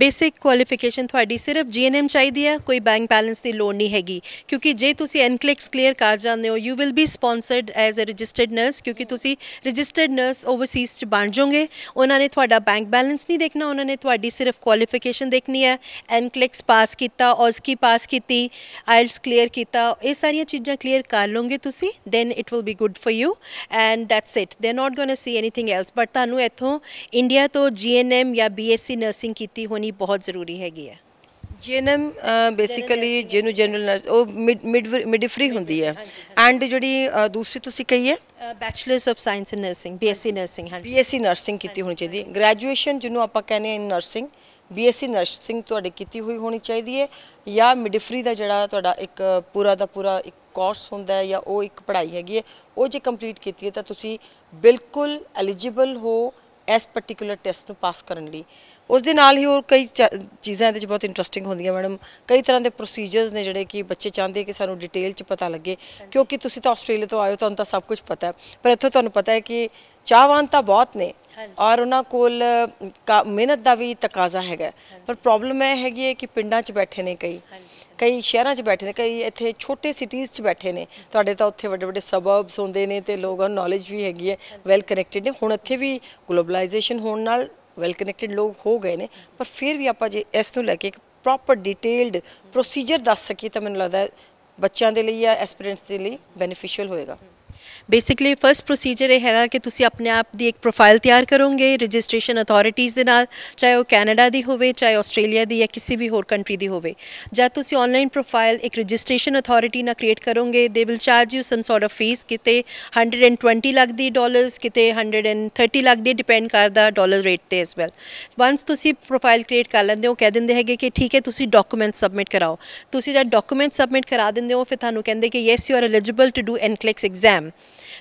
Basic qualification ਤੁਹਾਡੀ ਸਿਰਫ ਜੀਐਨਐਮ ਚਾਹੀਦੀ ਹੈ ਕੋਈ ਬੈਂਕ ਬੈਲੈਂਸ ਦੀ ਲੋੜ ਨਹੀਂ ਹੈਗੀ ਕਿਉਂਕਿ ਜੇ ਤੁਸੀਂ ਐਨਕਲਿਕਸ ਕਲੀਅਰ ਕਰ ਜਾਂਦੇ ਹੋ you will be sponsored as a registered nurse ਕਿਉਂਕਿ ਤੁਸੀਂ ਰਜਿਸਟਰਡ ਨਰਸ ਓਵਰਸੀਜ਼ 'ਚ ਬਣ ਜਾਓਗੇ ਉਹਨਾਂ ਨੇ ਤੁਹਾਡਾ ਬੈਂਕ ਬੈਲੈਂਸ ਨਹੀਂ ਦੇਖਣਾ ਉਹਨਾਂ ਨੇ ਤੁਹਾਡੀ ਸਿਰਫ ਕੁਆਲੀਫਿਕੇਸ਼ਨ ਦੇਖਣੀ ਹੈ ਐਨਕਲਿਕਸ ਪਾਸ ਕੀਤਾ ਔਸਕੀ ਪਾਸ ਕੀਤੀ ਆਇਲਸ ਕਲੀਅਰ ਕੀਤਾ ਇਹ ਸਾਰੀਆਂ ਚੀਜ਼ਾਂ ਕਲੀਅਰ ਕਰ ਲਓਗੇ ਤੁਸੀਂ then it will be good for you and that's it they are not going to see anything else but ਤੁਹਾਨੂੰ ਇੱਥੋਂ ਇੰਡੀਆ ਤੋਂ ਜੀਐਨਐਮ ਜਾਂ ਬੀਐਸਸੀ ਨਰਸਿੰਗ ਕੀਤੀ ਹੋਣੀ ਬਹੁਤ ਜ਼ਰੂਰੀ ਹੈਗੀ ਹੈ ਜੇਨਮ ਬੇਸਿਕਲੀ ਜਿਹਨੂੰ ਜਨਰਲ ਨਰਸ ਉਹ ਮਿਡ ਮਿਡਫਰੀ ਹੁੰਦੀ ਹੈ ਐਂਡ ਜਿਹੜੀ ਦੂਸਰੀ ਤੁਸੀਂ ਕਹੀ ਹੈ bachelors of science in nursing BSc nursing ਹਾਂ ਬੀਐਸਸੀ ਨਰਸਿੰਗ ਕੀਤੀ ਹੋਣੀ ਚਾਹੀਦੀ ਹੈ ਗ੍ਰੈਜੂਏਸ਼ਨ ਜਿਹਨੂੰ ਆਪਾਂ ਕਹਿੰਦੇ ਇਨ ਨਰਸਿੰਗ ਬੀਐਸਸੀ ਨਰਸਿੰਗ ਤੁਹਾਡੇ ਕੀਤੀ ਹੋਈ ਹੋਣੀ ਚਾਹੀਦੀ ਹੈ ਜਾਂ ਮਿਡਫਰੀ ਦਾ ਜਿਹੜਾ ਤੁਹਾਡਾ ਇੱਕ ਪੂਰਾ ਦਾ ਪੂਰਾ ਇੱਕ ਕੋਰਸ ਹੁੰਦਾ ਹੈ ਜਾਂ ਉਹ ਇੱਕ ਪੜ੍ਹਾਈ ਹੈਗੀ ਹੈ ਉਹ ਜੇ ਕੰਪਲੀਟ ਕੀਤੀ ਹੈ ਤਾਂ ਤੁਸੀਂ ਬਿਲਕੁਲ ਐਲੀਜੀਬਲ ਹੋ ਇਸ ਪਾਰਟਿਕੂਲਰ ਟੈਸਟ ਨੂੰ ਪਾਸ ਕਰਨ ਲਈ ਉਸ ਦੇ ਨਾਲ ਹੀ ਹੋਰ ਕਈ ਚੀਜ਼ਾਂ ਇਹਦੇ ਵਿੱਚ ਬਹੁਤ ਇੰਟਰਸਟਿੰਗ ਹੁੰਦੀਆਂ ਮੈਡਮ ਕਈ ਤਰ੍ਹਾਂ ਦੇ ਪ੍ਰੋਸੀਜਰਸ ਨੇ ਜਿਹੜੇ ਕਿ ਬੱਚੇ ਚਾਹੁੰਦੇ ਕਿ ਸਾਨੂੰ ਡਿਟੇਲ 'ਚ ਪਤਾ ਲੱਗੇ ਕਿਉਂਕਿ ਤੁਸੀਂ ਤਾਂ ਆਸਟ੍ਰੇਲੀਆ ਤੋਂ ਆਏ ਹੋ ਤੁਹਾਨੂੰ ਤਾਂ ਸਭ ਕੁਝ ਪਤਾ ਹੈ ਪਰ ਇੱਥੋਂ ਤੁਹਾਨੂੰ ਪਤਾ ਹੈ ਕਿ ਚਾਹਵਾਨ ਤਾਂ ਬਹੁਤ ਨੇ ਔਰ ਉਹਨਾਂ ਕੋਲ ਮਿਹਨਤ ਦਾ ਵੀ ਤਕਾਜ਼ਾ ਹੈਗਾ ਪਰ ਪ੍ਰੋਬਲਮ ਇਹ ਹੈਗੀ ਹੈ ਕਿ ਪਿੰਡਾਂ 'ਚ ਬੈਠੇ ਨੇ ਕਈ ਕਈ ਸ਼ਹਿਰਾਂ 'ਚ ਬੈਠੇ ਨੇ ਕਈ ਇੱਥੇ ਛੋਟੇ ਸਿਟੀਜ਼ 'ਚ ਬੈਠੇ ਨੇ ਤੁਹਾਡੇ ਤਾਂ ਉੱਥੇ ਵੱਡੇ ਵੱਡੇ ਸਬਰਬਸ ਹੁੰਦੇ ਨੇ ਤੇ ਲੋਕਾਂ ਨੂੰ ਨੌਲੇਜ ਵੀ ਹੈਗੀ ਹੈ ਵੈਲ ਕਨੈਕਟਡ ਨੇ ਹੁਣ ਇੱਥੇ ਵੀ ਗਲੋਬਲਾਈਜੇਸ਼ਨ ਹੋਣ ਨਾਲ ਵੈਲ ਕਨੈਕਟਡ ਲੋਕ ਹੋ ਗਏ ਨੇ ਪਰ ਫਿਰ ਵੀ ਆਪਾਂ ਜੇ ਇਸ ਨੂੰ ਲੈ ਕੇ ਇੱਕ ਪ੍ਰੋਪਰ ਡਿਟੇਲਡ ਪ੍ਰੋਸੀਜਰ ਦੱਸ ਸਕੀਏ ਤਾਂ ਮੈਨੂੰ ਲੱਗਦਾ ਬੱਚਿਆਂ ਦੇ ਲਈ ਜਾਂ ਐਸਪੀਰੈਂਟਸ ਦੇ ਲਈ ਬੈਨੀਫੀਸ਼ੀਅਲ ਹੋਏਗਾ ਬੇਸਿਕਲੀ ਫਰਸਟ ਪ੍ਰੋਸੀਜਰ ਇਹ ਹੈਗਾ ਕਿ ਤੁਸੀਂ ਆਪਣੇ ਆਪ ਦੀ ਇੱਕ ਪ੍ਰੋਫਾਈਲ ਤਿਆਰ ਕਰੋਗੇ ਰਜਿਸਟ੍ਰੇਸ਼ਨ ਅਥਾਰਟੀਆਂ ਦੇ ਨਾਲ ਚਾਹੇ ਉਹ ਕੈਨੇਡਾ ਦੀ ਹੋਵੇ ਚਾਹੇ ਆਸਟ੍ਰੇਲੀਆ ਦੀ ਜਾਂ ਕਿਸੇ ਵੀ ਹੋਰ ਕੰਟਰੀ ਦੀ ਹੋਵੇ ਜਦ ਤੁਸੀਂ ਆਨਲਾਈਨ ਪ੍ਰੋਫਾਈਲ ਇੱਕ ਰਜਿਸਟ੍ਰੇਸ਼ਨ ਅਥਾਰਟੀ ਨਾਲ ਕ੍ਰੀਏਟ ਕਰੋਗੇ they will charge you some sort of fee ਕਿਤੇ 120 ਲੱਖ ਦੀ ਡਾਲਰਸ ਕਿਤੇ 130 ਲੱਖ ਦੀ ਡਿਪੈਂਡ ਕਰਦਾ ਡਾਲਰ ਰੇਟ ਤੇ ਐਸ ਵੈਲ ਵਾਂਸ ਤੁਸੀਂ ਪ੍ਰੋਫਾਈਲ ਕ੍ਰੀਏਟ ਕਰ ਲੈਂਦੇ ਹੋ ਕਹਿ ਦਿੰਦੇ ਹੈਗੇ ਕਿ ਠੀਕ ਹੈ ਤੁਸੀਂ ਡਾਕੂਮੈਂਟ ਸਬਮਿਟ ਕਰਾਓ ਤੁਸੀਂ ਜਦ ਡਾਕੂਮੈਂਟ ਸਬਮਿਟ ਕਰਾ ਦਿੰਦੇ ਹੋ ਫਿਰ ਤੁਹਾਨੂੰ ਕਹਿੰਦੇ ਕਿ yes you are eligible to do NCLEX exam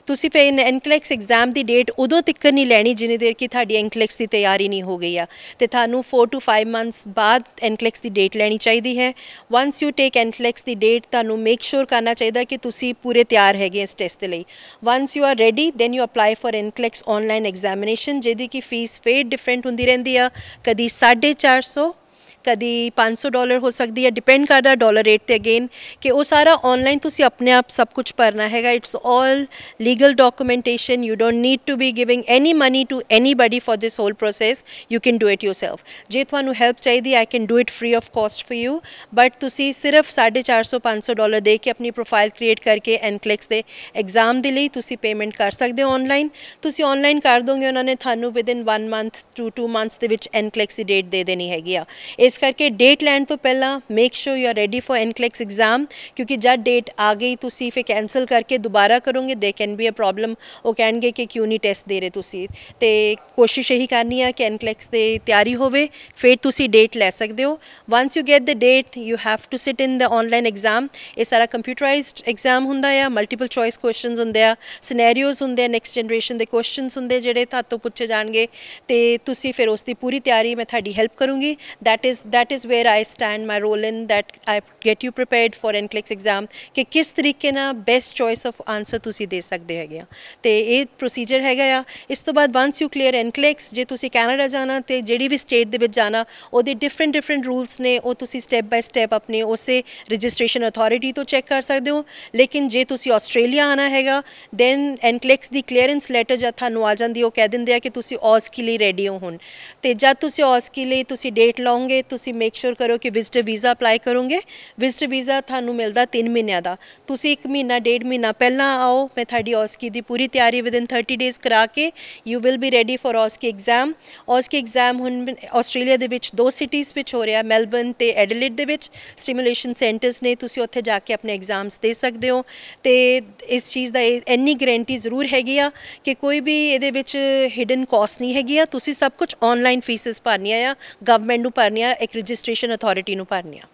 ਤੁਸੀਂ ਫਿਰ ਐਨਕਲੈਕਸ ਐਗਜ਼ਾਮ ਦੀ ਡੇਟ ਉਦੋਂ ਤੱਕ ਨਹੀਂ ਲੈਣੀ ਜਿੰਨੇ ਦੇਰ ਕਿ ਤੁਹਾਡੀ ਐਨਕਲੈਕਸ ਦੀ ਤਿਆਰੀ ਨਹੀਂ ਹੋ ਗਈ ਆ ਤੇ ਤੁਹਾਨੂੰ 4 ਟੂ 5 ਮੰਥਸ ਬਾਅਦ ਐਨਕਲੈਕਸ ਦੀ ਡੇਟ ਲੈਣੀ ਚਾਹੀਦੀ ਹੈ ਵਾਂਸ ਯੂ ਟੇਕ ਐਨਕਲੈਕਸ ਦੀ ਡੇਟ ਤੁਹਾਨੂੰ ਮੇਕ ਸ਼ੋਰ ਕਰਨਾ ਚਾਹੀਦਾ ਕਿ ਤੁਸੀਂ ਪੂਰੇ ਤਿਆਰ ਹੈਗੇ ਇਸ ਟੈਸਟ ਦੇ ਲਈ once you are ready then you apply for NCLEX online examination ਜਿਹਦੀ ਕਿ ਫੀਸ ਫੇਡ ਡਿਫਰੈਂਟ ਹੁੰਦੀ ਰਹਿੰਦੀ ਆ ਕਦੀ 450 ਕਦੀ 500 ਡਾਲਰ ਹੋ ਸਕਦੀ ਹੈ ਡਿਪੈਂਡ ਕਰਦਾ ਡਾਲਰ ਰੇਟ ਤੇ ਅਗੇਨ ਕਿ ਉਹ ਸਾਰਾ ਆਨਲਾਈਨ ਤੁਸੀਂ ਆਪਣੇ ਆਪ ਸਭ ਕੁਝ ਭਰਨਾ ਹੈਗਾ it's all legal documentation you don't need to be giving any money to anybody for this whole process you can do it yourself ਜੇ ਤੁਹਾਨੂੰ ਹੈਲਪ ਚਾਹੀਦੀ I can do it free of cost for you but ਤੁਸੀਂ ਸਿਰਫ 450 500 dollar ਦੇ ਕੇ ਆਪਣੀ profile create ਕਰਕੇ ਐਨਕਲਿਕਸ ਦੇ exam ਦੇ ਲਈ ਤੁਸੀਂ ਪੇਮੈਂਟ ਕਰ ਸਕਦੇ ਹੋ ਆਨਲਾਈਨ ਤੁਸੀਂ ਆਨਲਾਈਨ ਕਰ ਦੋਗੇ ਉਹਨਾਂ ਨੇ ਤੁਹਾਨੂੰ ਵਿਦਨ 1 ਮੰਥ ਟੂ 2 ਮੰਥਸ ਦੇ ਵਿੱਚ ਐਨਕਲਿਕਸ ਦੀ ਡੇਟ ਦੇ ਦੇਣੀ ਹੈਗੀ ਆ ਇਸ ਇਸ ਕਰਕੇ ਡੇਟ ਲੈਣ ਤੋਂ ਪਹਿਲਾਂ make sure you are ready for NCLEX exam ਕਿਉਂਕਿ ਜਦ ਡੇਟ ਆ ਗਈ ਤੁਸੀਂ ਫਿਰ ਕੈਨਸਲ ਕਰਕੇ ਦੁਬਾਰਾ ਕਰੋਗੇ they can be a problem ਉਹ ਕਹਿਣਗੇ ਕਿ ਕਿਉਂ ਨਹੀਂ ਟੈਸਟ ਦੇ ਰਹੇ ਤੁਸੀਂ ਤੇ ਕੋਸ਼ਿਸ਼ ਇਹੀ ਕਰਨੀ ਆ ਕਿ ਐਨਕਲੈਕਸ ਦੇ ਤਿਆਰੀ ਹੋਵੇ ਫਿਰ ਤੁਸੀਂ ਡੇਟ ਲੈ ਸਕਦੇ ਹੋ once you get the date you have to sit in the online exam ਇਹ ਸਾਰਾ ਕੰਪਿਊਟਰਾਈਜ਼ਡ ਐਗਜ਼ਾਮ ਹੁੰਦਾ ਆ ਮਲਟੀਪਲ ਚੋਇਸ ਕੁਐਸਚਨਸ ਹੁੰਦੇ ਆ ਸਿਨੈਰੀਓਜ਼ ਹੁੰਦੇ ਆ ਨੈਕਸਟ ਜਨਰੇਸ਼ਨ ਦੇ ਕੁਐਸਚਨਸ ਹੁੰਦੇ ਜਿਹੜੇ ਤੁਹਾਤੋਂ ਪੁੱਛੇ ਜਾਣਗੇ ਤੇ ਤੁਸੀਂ ਫਿਰ ਉਸ ਦੀ ਪੂਰੀ ਤਿਆਰੀ ਮੈਂ ਤੁਹਾਡੀ ਹੈਲਪ ਕਰੂੰਗੀ that is that is where I stand my role in that I get you prepared for NCLEX exam ਕਿ ਕਿਸ ਤਰੀਕੇ ਨਾਲ ਬੈਸਟ ਚੋਇਸ ਆਫ ਆਨਸਰ ਤੁਸੀਂ ਦੇ ਸਕਦੇ ਹੈਗੇ ਆ ਤੇ ਇਹ ਪ੍ਰੋਸੀਜਰ ਹੈਗਾ ਆ ਇਸ ਤੋਂ ਬਾਅਦ ਵਾਂਸ ਯੂ ਕਲੀਅਰ NCLEX ਜੇ ਤੁਸੀਂ ਕੈਨੇਡਾ ਜਾਣਾ ਤੇ ਜਿਹੜੀ ਵੀ ਸਟੇਟ ਦੇ ਵਿੱਚ ਜਾਣਾ ਉਹਦੇ ਡਿਫਰੈਂਟ ਡਿਫਰੈਂਟ ਰੂਲਸ ਨੇ ਉਹ ਤੁਸੀਂ ਸਟੈਪ ਬਾਈ ਸਟੈਪ ਆਪਣੇ ਉਸੇ ਰਜਿਸਟ੍ਰੇਸ਼ਨ ਅਥਾਰਟੀ ਤੋਂ ਚੈੱਕ ਕਰ ਸਕਦੇ ਹੋ ਲੇਕਿਨ ਜੇ ਤੁਸੀਂ ਆਸਟ੍ਰੇਲੀਆ ਆਣਾ ਹੈਗਾ ਦੈਨ NCLEX ਦੀ ਕਲੀਅਰੈਂਸ ਲੈਟਰ ਜਦ ਤੁਹਾਨੂੰ ਆ ਜਾਂਦੀ ਉਹ ਕਹਿ ਦਿੰਦੇ ਆ ਕਿ ਤੁਸੀਂ ਔਸਕੀ ਲਈ ਰੈਡੀ ਹੋ ਹੁਣ ਤੇ ਜਦ ਤੁਸੀਂ ਔਸਕੀ ਲਈ ਤੁਸੀਂ ਡੇਟ ਲਾਉਂਗੇ ਤੁਸੀਂ ਮੇਕ ਸ਼ੋਰ ਕਰੋ ਕਿ ਵਿਜ਼ਟਰ ਵੀਜ਼ਾ ਅਪਲਾਈ ਕਰੋਗੇ ਵਿਜ਼ਟਰ ਵੀਜ਼ਾ ਤੁਹਾਨੂੰ ਮਿਲਦਾ 3 ਮਹੀਨਿਆਂ ਦਾ ਤੁਸੀਂ 1 ਮਹੀਨਾ 1.5 ਮਹੀਨਾ ਪਹਿਲਾਂ ਆਓ ਮੈਂ ਤੁਹਾਡੀ ਔਸਕੀ ਦੀ ਪੂਰੀ ਤਿਆਰੀ ਵਿਦਿਨ 30 ਡੇਜ਼ ਕਰਾ ਕੇ you will be ready for OSCE exam OSCE exam ਹੁਣ ਆਸਟ੍ਰੇਲੀਆ ਦੇ ਵਿੱਚ ਦੋ ਸਿਟੀਜ਼ ਵਿੱਚ ਹੋ ਰਿਹਾ ਮੈਲਬਨ ਤੇ ਐਡਲੇਡ ਦੇ ਵਿੱਚ ਸਟਿਮੂਲੇਸ਼ਨ ਸੈਂਟਰਸ ਨੇ ਤੁਸੀਂ ਉੱਥੇ ਜਾ ਕੇ ਆਪਣੇ ਐਗਜ਼ਾਮਸ ਦੇ ਸਕਦੇ ਹੋ ਤੇ ਇਸ ਚੀਜ਼ ਦਾ ਇੰਨੀ ਗਾਰੰਟੀ ਜ਼ਰੂਰ ਹੈਗੀ ਆ ਕਿ ਕੋਈ ਵੀ ਇਹਦੇ ਵਿੱਚ ਹਿਡਨ ਕਾਸਟ ਨਹੀਂ ਹੈਗੀ ਆ ਤੁਸੀਂ ਸਭ ਕੁਝ ਆਨਲਾਈਨ ਫੀਸਸ ਭਰਨੀ ਆ ਗਵਰਨਮੈਂਟ ਨੂੰ ਭਰਨੀ ਆ ਇੱਕ ਰਜਿਸਟ੍ਰੇਸ਼ਨ ਅਥਾਰਟੀ ਨੂੰ ਭਰਨੀ ਆ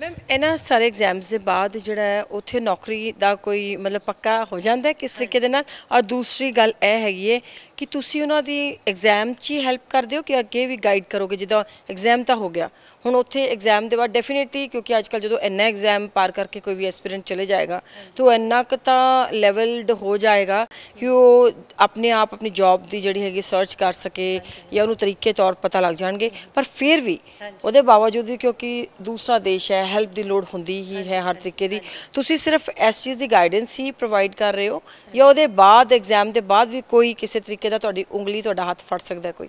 ਮੈਮ ਇਹਨਾਂ ਸਾਰੇ ਐਗਜ਼ਾਮਸ ਦੇ ਬਾਅਦ ਜਿਹੜਾ ਹੈ ਉੱਥੇ ਨੌਕਰੀ ਦਾ ਕੋਈ ਮਤਲਬ ਪੱਕਾ ਹੋ ਜਾਂਦਾ ਹੈ ਕਿਸ ਤਰੀਕੇ ਦੇ ਨਾਲ ਔਰ ਦੂਸਰੀ ਗੱਲ ਇਹ ਹੈਗੀ ਹੈ ਕਿ ਤੁਸੀਂ ਉਹਨਾਂ ਦੀ ਐਗਜ਼ਾਮ 'ਚ ਹੀ ਹੈਲਪ ਕਰਦੇ ਹੋ ਕਿ ਅੱਗੇ ਵੀ ਗਾਈਡ ਕਰੋਗੇ ਜਿੱਦਾਂ ਐਗਜ਼ਾਮ ਤਾਂ ਹੋ ਗਿਆ ਹੁਣ ਉੱਥੇ ਐਗਜ਼ਾਮ ਦੇ ਬਾਅਦ ਡੈਫੀਨਿਟਲੀ ਕਿਉਂਕਿ ਅੱਜ ਕੱਲ ਜਦੋਂ ਇੰਨਾ ਐਗਜ਼ਾਮ ਪਾਰ ਕਰਕੇ ਕੋਈ ਵੀ ਐਸਪੀਰੈਂਟ ਚਲੇ ਜਾਏਗਾ ਤੋ ਇੰਨਾ ਕ ਤਾਂ ਲੈਵਲਡ ਹੋ ਜਾਏਗਾ ਕਿ ਉਹ ਆਪਣੇ ਆਪ ਆਪਣੀ ਜੌਬ ਦੀ ਜਿਹੜੀ ਹੈਗੀ ਸਰਚ ਕਰ ਸਕੇ ਜਾਂ ਉਹਨੂੰ ਤਰੀਕੇ ਤੌਰ ਪਤਾ ਲੱਗ ਜਾਣਗੇ ਪਰ ਫਿਰ ਵੀ ਉਹਦੇ ਬਾਵਜੂਦ ਵੀ ਕਿਉਂਕਿ ਦੂਸਰਾ ਦੇਸ਼ ਹੈ ਹੈਲਪ ਦੀ ਲੋੜ ਹੁੰਦੀ ਹੀ ਹੈ ਹਰ ਤਰੀਕੇ ਦੀ ਤੁਸੀਂ ਸਿਰਫ ਇਸ ਚੀਜ਼ ਦੀ ਗਾਈਡੈਂਸ ਹੀ ਪ੍ਰੋਵਾਈਡ ਕਰ ਰਹੇ ਹੋ ਜਾਂ ਉਹਦੇ ਬਾਅਦ ਐਗਜ਼ਾਮ ਦੇ ਬਾਅਦ ਵੀ ਕੋਈ ਕਿਸੇ ਤਰੀਕੇ ਕਿਦਾ ਦਾ ਤੁਹਾਡੀ ਉਂਗਲੀ ਤੁਹਾਡਾ ਹੱਥ ਫੜ ਸਕਦਾ ਕੋਈ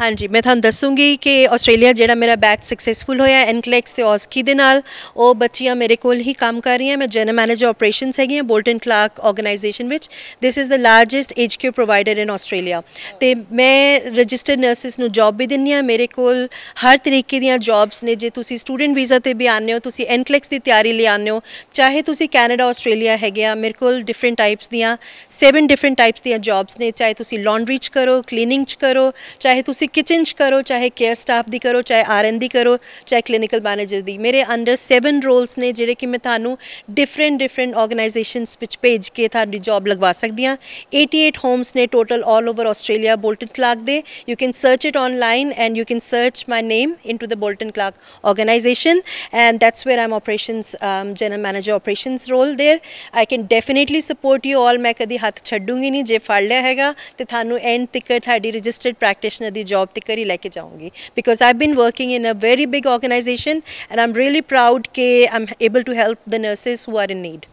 ਹਾਂਜੀ ਮੈਂ ਤੁਹਾਨੂੰ ਦੱਸੂਗੀ ਕਿ ਆਸਟ੍ਰੇਲੀਆ ਜਿਹੜਾ ਮੇਰਾ ਬੈਚ ਸਕਸੈਸਫੁਲ ਹੋਇਆ ਐਨਕਲੈਕਸ ਤੇ ਔਸਕੀ ਦੇ ਨਾਲ ਉਹ ਬੱਚੀਆਂ ਮੇਰੇ ਕੋਲ ਹੀ ਕੰਮ ਕਰ ਰਹੀਆਂ ਮੈਂ ਜਨਰਲ ਮੈਨੇਜਰ ਆਪਰੇਸ਼ਨਸ ਹੈਗੀ ਹਾਂ ਬੋਲਟਨ ਕਲਾਰਕ ਆਰਗੇਨਾਈਜੇਸ਼ਨ ਵਿੱਚ this is the largest age care provider in Australia ਤੇ ਮੈਂ ਰਜਿਸਟਰਡ ਨਰਸਿਸ ਨੂੰ ਜੌਬ ਵੀ ਦਿੰਨੀ ਆ ਮੇਰੇ ਕੋਲ ਹਰ ਤਰੀਕੇ ਦੀਆਂ ਜੌਬਸ ਨੇ ਜੇ ਤੁਸੀਂ ਸਟੂਡੈਂਟ ਵੀਜ਼ਾ ਤੇ ਵੀ ਆਨੇ ਹੋ ਤੁਸੀਂ ਐਨਕਲੈਕਸ ਦੀ ਤਿਆਰੀ ਲਈ ਆਨੇ ਹੋ ਚਾਹੇ ਤੁਸੀਂ ਕੈਨੇਡਾ ਆਸਟ੍ਰੇਲੀਆ ਹੈਗੇ ਆ ਮੇਰੇ ਕੋਲ ਡਿਫਰੈਂਟ ਟਾਈਪਸ ਦੀਆਂ 7 ਡਿਫਰੈਂਟ ਟਾਈਪਸ ਦੀਆਂ ਜੌਬਸ ਨੇ ਚਾਹੇ ਤੁਸੀਂ ਲਾਂਡਰੀ ਚ ਕਰੋ ਕਲੀਨਿੰਗ ਚ ਕਰੋ ਚਾਹੇ ਤੁਸੀਂ ਤੁਸੀਂ ਕਿਚਨ 'ਚ ਕਰੋ ਚਾਹੇ ਕੇਅਰ ਸਟਾਫ ਦੀ ਕਰੋ ਚਾਹੇ ਆਰਐਨ ਦੀ ਕਰੋ ਚਾਹੇ ਕਲੀਨਿਕਲ ਮੈਨੇਜਰ ਦੀ ਮੇਰੇ ਅੰਡਰ 7 ਰੋਲਸ ਨੇ ਜਿਹੜੇ ਕਿ ਮੈਂ ਤੁਹਾਨੂੰ ਡਿਫਰੈਂਟ ਡਿਫਰੈਂਟ ਆਰਗੇਨਾਈਜੇਸ਼ਨਸ ਵਿੱਚ ਭੇਜ ਕੇ ਤੁਹਾਡੀ ਜੌਬ ਲਗਵਾ ਸਕਦੀਆਂ 88 ਹੋਮਸ ਨੇ total all over Australia Bolton Clarke ਦੇ you can search it online and you can search my name into the Bolton Clarke organisation and that's where I'm operations general manager operations role there I can definitely support you all ਮੈਂ ਕਦੀ ਹੱਥ ਛੱਡੂਗੀ ਨਹੀਂ ਜੇ ਫੜ ਲਿਆ ਹੈਗਾ ਤੇ ਤੁਹਾਨੂੰ ਐਂਡ ਤੱਕ ਤੁਹਾਡੀ ਰਜਿਸਟਰਡ ਪ੍ਰੈਕਟੀਸ਼ਨਰ ਦੀ ਜੌਬ ਤੇ ਕਰੀ ਲੈ ਕੇ ਜਾਊਂਗੀ because I been working in a very big organisation and I'm really proud ਕਿ I'm able to help the nurses who are in need